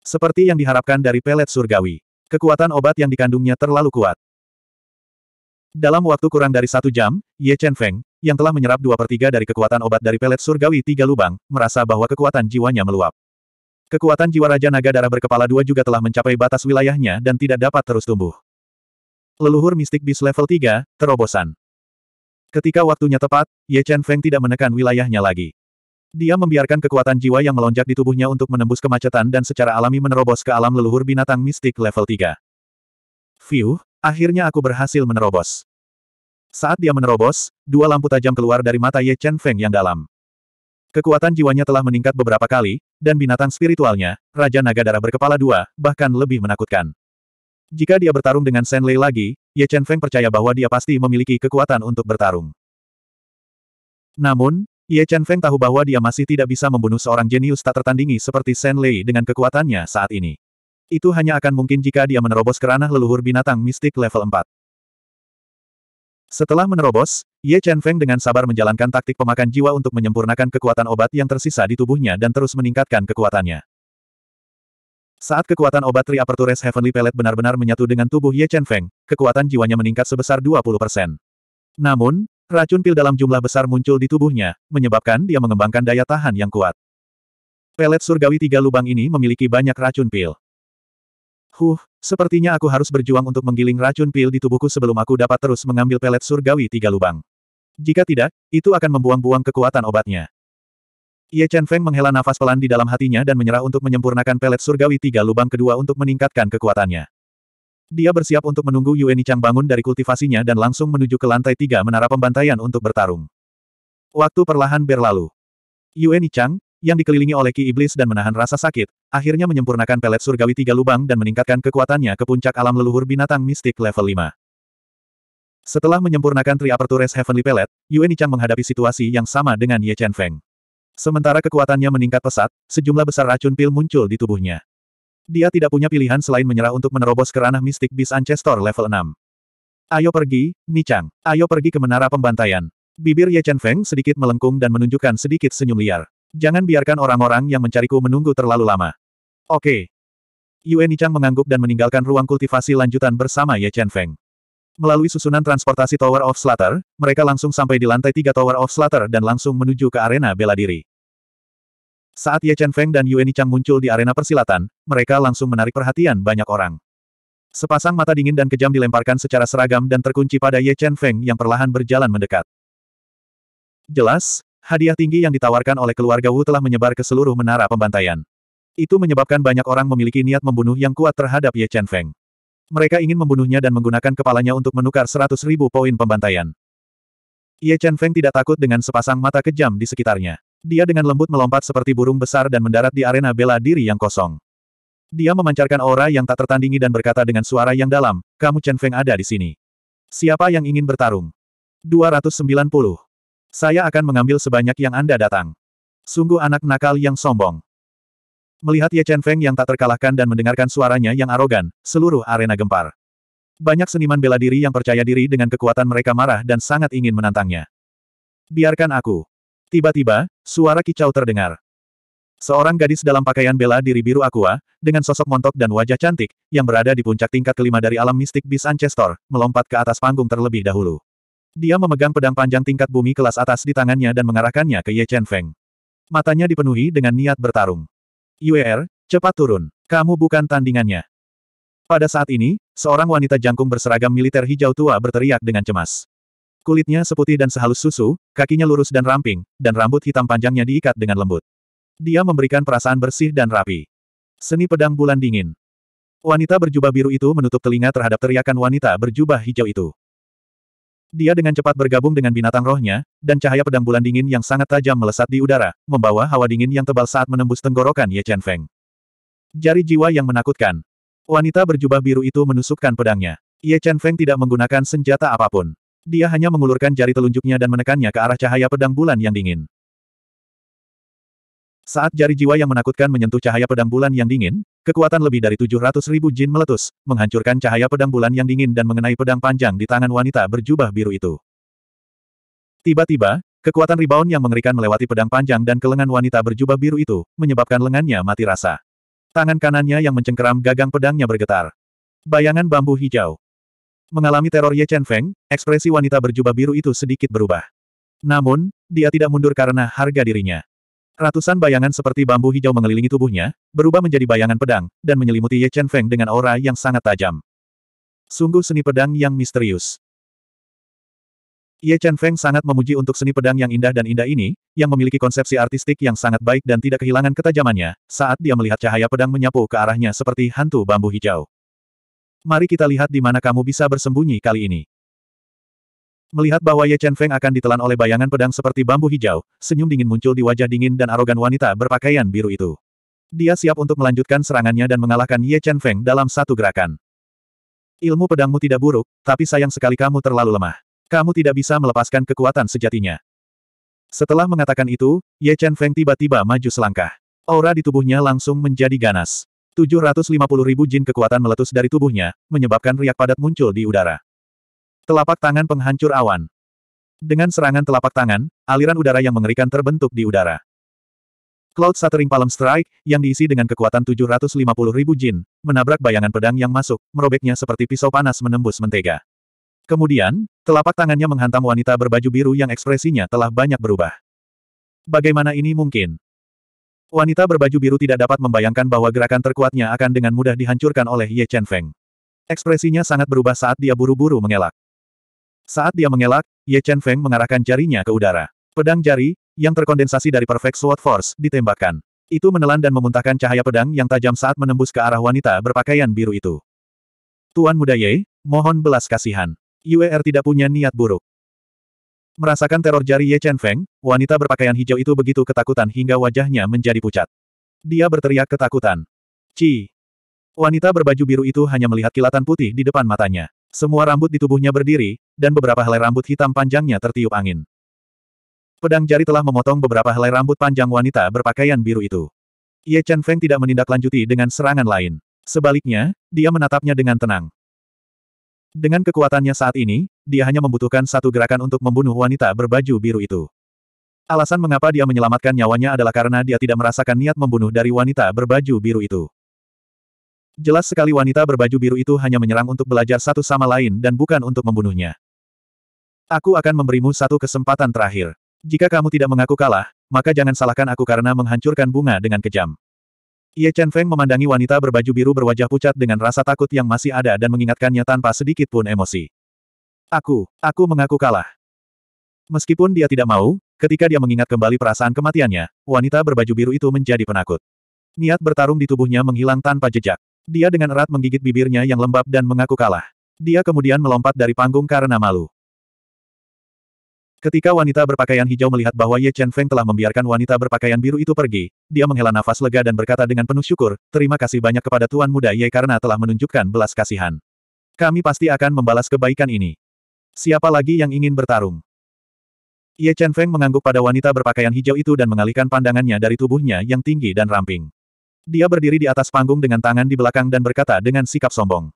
Seperti yang diharapkan dari pelet surgawi, kekuatan obat yang dikandungnya terlalu kuat. Dalam waktu kurang dari satu jam, Ye Chen Feng, yang telah menyerap dua per tiga dari kekuatan obat dari pelet surgawi tiga lubang, merasa bahwa kekuatan jiwanya meluap. Kekuatan jiwa Raja Naga Darah berkepala dua juga telah mencapai batas wilayahnya dan tidak dapat terus tumbuh. Leluhur mistik bis level 3, terobosan. Ketika waktunya tepat, Ye Chen Feng tidak menekan wilayahnya lagi. Dia membiarkan kekuatan jiwa yang melonjak di tubuhnya untuk menembus kemacetan dan secara alami menerobos ke alam leluhur binatang mistik level 3. Fiuh, akhirnya aku berhasil menerobos. Saat dia menerobos, dua lampu tajam keluar dari mata Ye Chen Feng yang dalam. Kekuatan jiwanya telah meningkat beberapa kali, dan binatang spiritualnya, Raja Naga Darah berkepala dua, bahkan lebih menakutkan. Jika dia bertarung dengan Shen Lei lagi, Ye Chen Feng percaya bahwa dia pasti memiliki kekuatan untuk bertarung. Namun, Ye Chen Feng tahu bahwa dia masih tidak bisa membunuh seorang jenius tak tertandingi seperti Shen Lei dengan kekuatannya saat ini. Itu hanya akan mungkin jika dia menerobos kerana leluhur binatang mistik level 4. Setelah menerobos, Ye Chen Feng dengan sabar menjalankan taktik pemakan jiwa untuk menyempurnakan kekuatan obat yang tersisa di tubuhnya dan terus meningkatkan kekuatannya. Saat kekuatan obat Apertures Heavenly Pellet benar-benar menyatu dengan tubuh Ye Chen Feng, kekuatan jiwanya meningkat sebesar 20%. Namun, racun pil dalam jumlah besar muncul di tubuhnya, menyebabkan dia mengembangkan daya tahan yang kuat. Pelet surgawi tiga lubang ini memiliki banyak racun pil. Huh, sepertinya aku harus berjuang untuk menggiling racun pil di tubuhku sebelum aku dapat terus mengambil pelet surgawi tiga lubang. Jika tidak, itu akan membuang-buang kekuatan obatnya. Ye Chen Feng menghela nafas pelan di dalam hatinya dan menyerah untuk menyempurnakan pelet surgawi tiga lubang kedua untuk meningkatkan kekuatannya. Dia bersiap untuk menunggu Yueni Chang bangun dari kultivasinya dan langsung menuju ke lantai tiga menara pembantaian untuk bertarung. Waktu perlahan berlalu. Yueni Chang, yang dikelilingi oleh ki iblis dan menahan rasa sakit, akhirnya menyempurnakan pelet surgawi tiga lubang dan meningkatkan kekuatannya ke puncak alam leluhur binatang mistik level 5. Setelah menyempurnakan Tri Apertures Heavenly Pellet, Yueni Chang menghadapi situasi yang sama dengan Ye Chen Feng. Sementara kekuatannya meningkat pesat, sejumlah besar racun pil muncul di tubuhnya. Dia tidak punya pilihan selain menyerah untuk menerobos ke ranah mistik bis Ancestor level 6. Ayo pergi, Nichang. Ayo pergi ke menara pembantaian. Bibir Ye Chen Feng sedikit melengkung dan menunjukkan sedikit senyum liar. Jangan biarkan orang-orang yang mencariku menunggu terlalu lama. Oke. Yue Nichang mengangguk dan meninggalkan ruang kultivasi lanjutan bersama Ye Chen Feng. Melalui susunan transportasi Tower of Slaughter, mereka langsung sampai di lantai tiga Tower of Slaughter dan langsung menuju ke arena bela diri. Saat Ye Chen Feng dan Yueni Chang muncul di arena persilatan, mereka langsung menarik perhatian banyak orang. Sepasang mata dingin dan kejam dilemparkan secara seragam dan terkunci pada Ye Chen Feng yang perlahan berjalan mendekat. Jelas, hadiah tinggi yang ditawarkan oleh keluarga Wu telah menyebar ke seluruh menara pembantaian. Itu menyebabkan banyak orang memiliki niat membunuh yang kuat terhadap Ye Chen Feng. Mereka ingin membunuhnya dan menggunakan kepalanya untuk menukar seratus ribu poin pembantaian. Ye Chen Feng tidak takut dengan sepasang mata kejam di sekitarnya. Dia dengan lembut melompat seperti burung besar dan mendarat di arena bela diri yang kosong. Dia memancarkan aura yang tak tertandingi dan berkata dengan suara yang dalam, kamu Chen Feng ada di sini. Siapa yang ingin bertarung? 290. Saya akan mengambil sebanyak yang Anda datang. Sungguh anak nakal yang sombong. Melihat Ye Chen Feng yang tak terkalahkan dan mendengarkan suaranya yang arogan, seluruh arena gempar. Banyak seniman bela diri yang percaya diri dengan kekuatan mereka marah dan sangat ingin menantangnya. Biarkan aku. Tiba-tiba, suara kicau terdengar. Seorang gadis dalam pakaian bela diri biru aqua, dengan sosok montok dan wajah cantik, yang berada di puncak tingkat kelima dari alam mistik Bis Ancestor, melompat ke atas panggung terlebih dahulu. Dia memegang pedang panjang tingkat bumi kelas atas di tangannya dan mengarahkannya ke Ye Chen Feng. Matanya dipenuhi dengan niat bertarung. Yuer, er, cepat turun. Kamu bukan tandingannya. Pada saat ini, seorang wanita jangkung berseragam militer hijau tua berteriak dengan cemas. Kulitnya seputih dan sehalus susu, kakinya lurus dan ramping, dan rambut hitam panjangnya diikat dengan lembut. Dia memberikan perasaan bersih dan rapi. Seni pedang bulan dingin. Wanita berjubah biru itu menutup telinga terhadap teriakan wanita berjubah hijau itu. Dia dengan cepat bergabung dengan binatang rohnya, dan cahaya pedang bulan dingin yang sangat tajam melesat di udara, membawa hawa dingin yang tebal saat menembus tenggorokan Ye Chen Feng. Jari jiwa yang menakutkan. Wanita berjubah biru itu menusukkan pedangnya. Ye Chen Feng tidak menggunakan senjata apapun. Dia hanya mengulurkan jari telunjuknya dan menekannya ke arah cahaya pedang bulan yang dingin. Saat jari jiwa yang menakutkan menyentuh cahaya pedang bulan yang dingin, kekuatan lebih dari 700 ribu jin meletus, menghancurkan cahaya pedang bulan yang dingin dan mengenai pedang panjang di tangan wanita berjubah biru itu. Tiba-tiba, kekuatan rebound yang mengerikan melewati pedang panjang dan kelengan wanita berjubah biru itu, menyebabkan lengannya mati rasa. Tangan kanannya yang mencengkeram gagang pedangnya bergetar. Bayangan bambu hijau, Mengalami teror Ye Chen Feng, ekspresi wanita berjubah biru itu sedikit berubah. Namun, dia tidak mundur karena harga dirinya. Ratusan bayangan seperti bambu hijau mengelilingi tubuhnya, berubah menjadi bayangan pedang, dan menyelimuti Ye Chen Feng dengan aura yang sangat tajam. Sungguh seni pedang yang misterius. Ye Chen Feng sangat memuji untuk seni pedang yang indah dan indah ini, yang memiliki konsepsi artistik yang sangat baik dan tidak kehilangan ketajamannya, saat dia melihat cahaya pedang menyapu ke arahnya seperti hantu bambu hijau. Mari kita lihat di mana kamu bisa bersembunyi kali ini. Melihat bahwa Ye Chen Feng akan ditelan oleh bayangan pedang seperti bambu hijau, senyum dingin muncul di wajah dingin dan arogan wanita berpakaian biru itu. Dia siap untuk melanjutkan serangannya dan mengalahkan Ye Chen Feng dalam satu gerakan. Ilmu pedangmu tidak buruk, tapi sayang sekali kamu terlalu lemah. Kamu tidak bisa melepaskan kekuatan sejatinya. Setelah mengatakan itu, Ye Chen Feng tiba-tiba maju selangkah. Aura di tubuhnya langsung menjadi ganas ribu jin kekuatan meletus dari tubuhnya, menyebabkan riak padat muncul di udara. Telapak tangan penghancur awan. Dengan serangan telapak tangan, aliran udara yang mengerikan terbentuk di udara. Cloud Shattering Palm Strike, yang diisi dengan kekuatan 750 ribu jin, menabrak bayangan pedang yang masuk, merobeknya seperti pisau panas menembus mentega. Kemudian, telapak tangannya menghantam wanita berbaju biru yang ekspresinya telah banyak berubah. Bagaimana ini mungkin? Wanita berbaju biru tidak dapat membayangkan bahwa gerakan terkuatnya akan dengan mudah dihancurkan oleh Ye Chen Feng. Ekspresinya sangat berubah saat dia buru-buru mengelak. Saat dia mengelak, Ye Chen Feng mengarahkan jarinya ke udara. Pedang jari, yang terkondensasi dari Perfect Sword Force, ditembakkan. Itu menelan dan memuntahkan cahaya pedang yang tajam saat menembus ke arah wanita berpakaian biru itu. Tuan muda Ye, mohon belas kasihan. Yue er tidak punya niat buruk. Merasakan teror jari Ye Chen Feng, wanita berpakaian hijau itu begitu ketakutan hingga wajahnya menjadi pucat. Dia berteriak ketakutan. Ci! Wanita berbaju biru itu hanya melihat kilatan putih di depan matanya. Semua rambut di tubuhnya berdiri, dan beberapa helai rambut hitam panjangnya tertiup angin. Pedang jari telah memotong beberapa helai rambut panjang wanita berpakaian biru itu. Ye Chen Feng tidak menindaklanjuti dengan serangan lain. Sebaliknya, dia menatapnya dengan tenang. Dengan kekuatannya saat ini, dia hanya membutuhkan satu gerakan untuk membunuh wanita berbaju biru itu. Alasan mengapa dia menyelamatkan nyawanya adalah karena dia tidak merasakan niat membunuh dari wanita berbaju biru itu. Jelas sekali wanita berbaju biru itu hanya menyerang untuk belajar satu sama lain dan bukan untuk membunuhnya. Aku akan memberimu satu kesempatan terakhir. Jika kamu tidak mengaku kalah, maka jangan salahkan aku karena menghancurkan bunga dengan kejam. Ye Chen Feng memandangi wanita berbaju biru berwajah pucat dengan rasa takut yang masih ada dan mengingatkannya tanpa sedikit pun emosi. Aku, aku mengaku kalah. Meskipun dia tidak mau, ketika dia mengingat kembali perasaan kematiannya, wanita berbaju biru itu menjadi penakut. Niat bertarung di tubuhnya menghilang tanpa jejak. Dia dengan erat menggigit bibirnya yang lembab dan mengaku kalah. Dia kemudian melompat dari panggung karena malu. Ketika wanita berpakaian hijau melihat bahwa Ye Chen Feng telah membiarkan wanita berpakaian biru itu pergi, dia menghela nafas lega dan berkata dengan penuh syukur, terima kasih banyak kepada Tuan Muda Ye karena telah menunjukkan belas kasihan. Kami pasti akan membalas kebaikan ini. Siapa lagi yang ingin bertarung? Ye Chen Feng mengangguk pada wanita berpakaian hijau itu dan mengalihkan pandangannya dari tubuhnya yang tinggi dan ramping. Dia berdiri di atas panggung dengan tangan di belakang dan berkata dengan sikap sombong.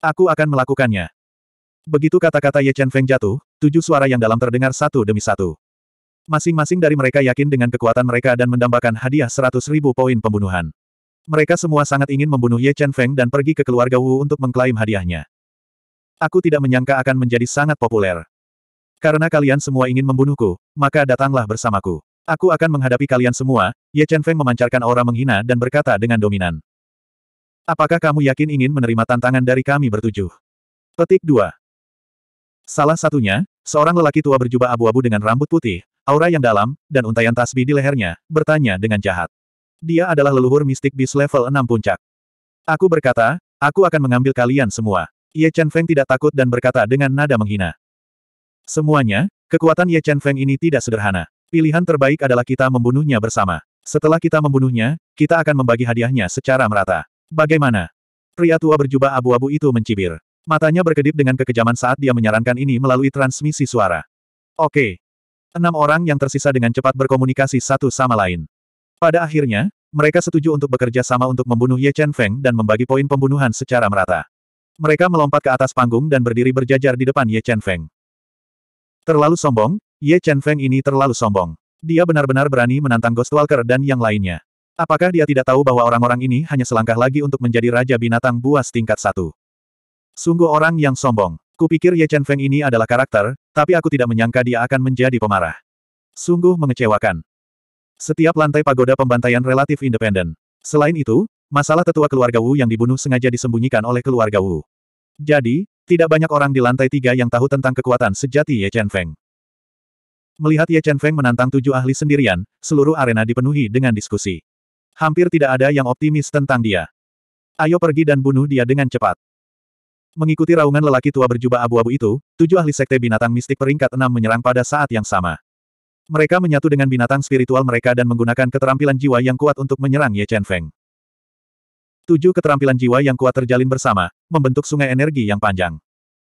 Aku akan melakukannya. Begitu kata-kata Ye Chen Feng jatuh, tujuh suara yang dalam terdengar satu demi satu. Masing-masing dari mereka yakin dengan kekuatan mereka dan mendambakan hadiah seratus ribu poin pembunuhan. Mereka semua sangat ingin membunuh Ye Chen Feng dan pergi ke keluarga Wu untuk mengklaim hadiahnya. Aku tidak menyangka akan menjadi sangat populer. Karena kalian semua ingin membunuhku, maka datanglah bersamaku. Aku akan menghadapi kalian semua, Ye Chen Feng memancarkan aura menghina dan berkata dengan dominan. Apakah kamu yakin ingin menerima tantangan dari kami bertujuh? Petik 2. Salah satunya, seorang lelaki tua berjubah abu-abu dengan rambut putih, aura yang dalam, dan untayan tasbih di lehernya, bertanya dengan jahat. Dia adalah leluhur mistik bis level 6 puncak. Aku berkata, aku akan mengambil kalian semua. Ye Chen Feng tidak takut dan berkata dengan nada menghina. Semuanya, kekuatan Ye Chen Feng ini tidak sederhana. Pilihan terbaik adalah kita membunuhnya bersama. Setelah kita membunuhnya, kita akan membagi hadiahnya secara merata. Bagaimana? Pria tua berjubah abu-abu itu mencibir. Matanya berkedip dengan kekejaman saat dia menyarankan ini melalui transmisi suara. Oke. Enam orang yang tersisa dengan cepat berkomunikasi satu sama lain. Pada akhirnya, mereka setuju untuk bekerja sama untuk membunuh Ye Chen Feng dan membagi poin pembunuhan secara merata. Mereka melompat ke atas panggung dan berdiri berjajar di depan Ye Chen Feng. Terlalu sombong, Ye Chen Feng ini terlalu sombong. Dia benar-benar berani menantang Ghost Walker dan yang lainnya. Apakah dia tidak tahu bahwa orang-orang ini hanya selangkah lagi untuk menjadi Raja Binatang Buas tingkat satu? Sungguh orang yang sombong. Kupikir Ye Chen Feng ini adalah karakter, tapi aku tidak menyangka dia akan menjadi pemarah. Sungguh mengecewakan. Setiap lantai pagoda pembantaian relatif independen. Selain itu, Masalah tetua keluarga Wu yang dibunuh sengaja disembunyikan oleh keluarga Wu. Jadi, tidak banyak orang di lantai tiga yang tahu tentang kekuatan sejati Ye Chen Feng. Melihat Ye Chen Feng menantang tujuh ahli sendirian, seluruh arena dipenuhi dengan diskusi. Hampir tidak ada yang optimis tentang dia. Ayo pergi dan bunuh dia dengan cepat. Mengikuti raungan lelaki tua berjubah abu-abu itu, tujuh ahli sekte binatang mistik peringkat enam menyerang pada saat yang sama. Mereka menyatu dengan binatang spiritual mereka dan menggunakan keterampilan jiwa yang kuat untuk menyerang Ye Chen Feng. Tujuh keterampilan jiwa yang kuat terjalin bersama, membentuk sungai energi yang panjang.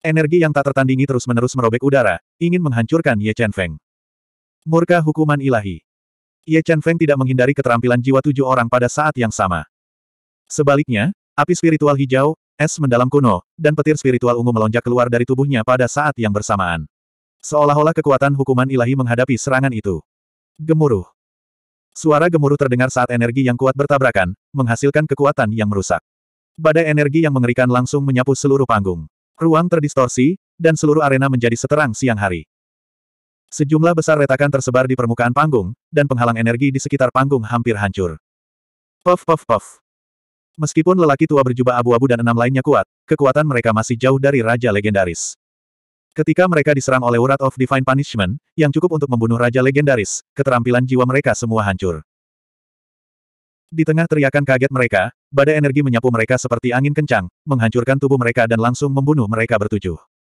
Energi yang tak tertandingi terus-menerus merobek udara, ingin menghancurkan Ye Chen Feng. Murka hukuman ilahi. Ye Chen Feng tidak menghindari keterampilan jiwa tujuh orang pada saat yang sama. Sebaliknya, api spiritual hijau, es mendalam kuno, dan petir spiritual ungu melonjak keluar dari tubuhnya pada saat yang bersamaan. Seolah-olah kekuatan hukuman ilahi menghadapi serangan itu. Gemuruh. Suara gemuruh terdengar saat energi yang kuat bertabrakan, menghasilkan kekuatan yang merusak. Badai energi yang mengerikan langsung menyapu seluruh panggung. Ruang terdistorsi, dan seluruh arena menjadi seterang siang hari. Sejumlah besar retakan tersebar di permukaan panggung, dan penghalang energi di sekitar panggung hampir hancur. Puff puff puff. Meskipun lelaki tua berjubah abu-abu dan enam lainnya kuat, kekuatan mereka masih jauh dari Raja Legendaris. Ketika mereka diserang oleh Wrath of Divine Punishment, yang cukup untuk membunuh Raja Legendaris, keterampilan jiwa mereka semua hancur. Di tengah teriakan kaget mereka, badai energi menyapu mereka seperti angin kencang, menghancurkan tubuh mereka dan langsung membunuh mereka bertujuh.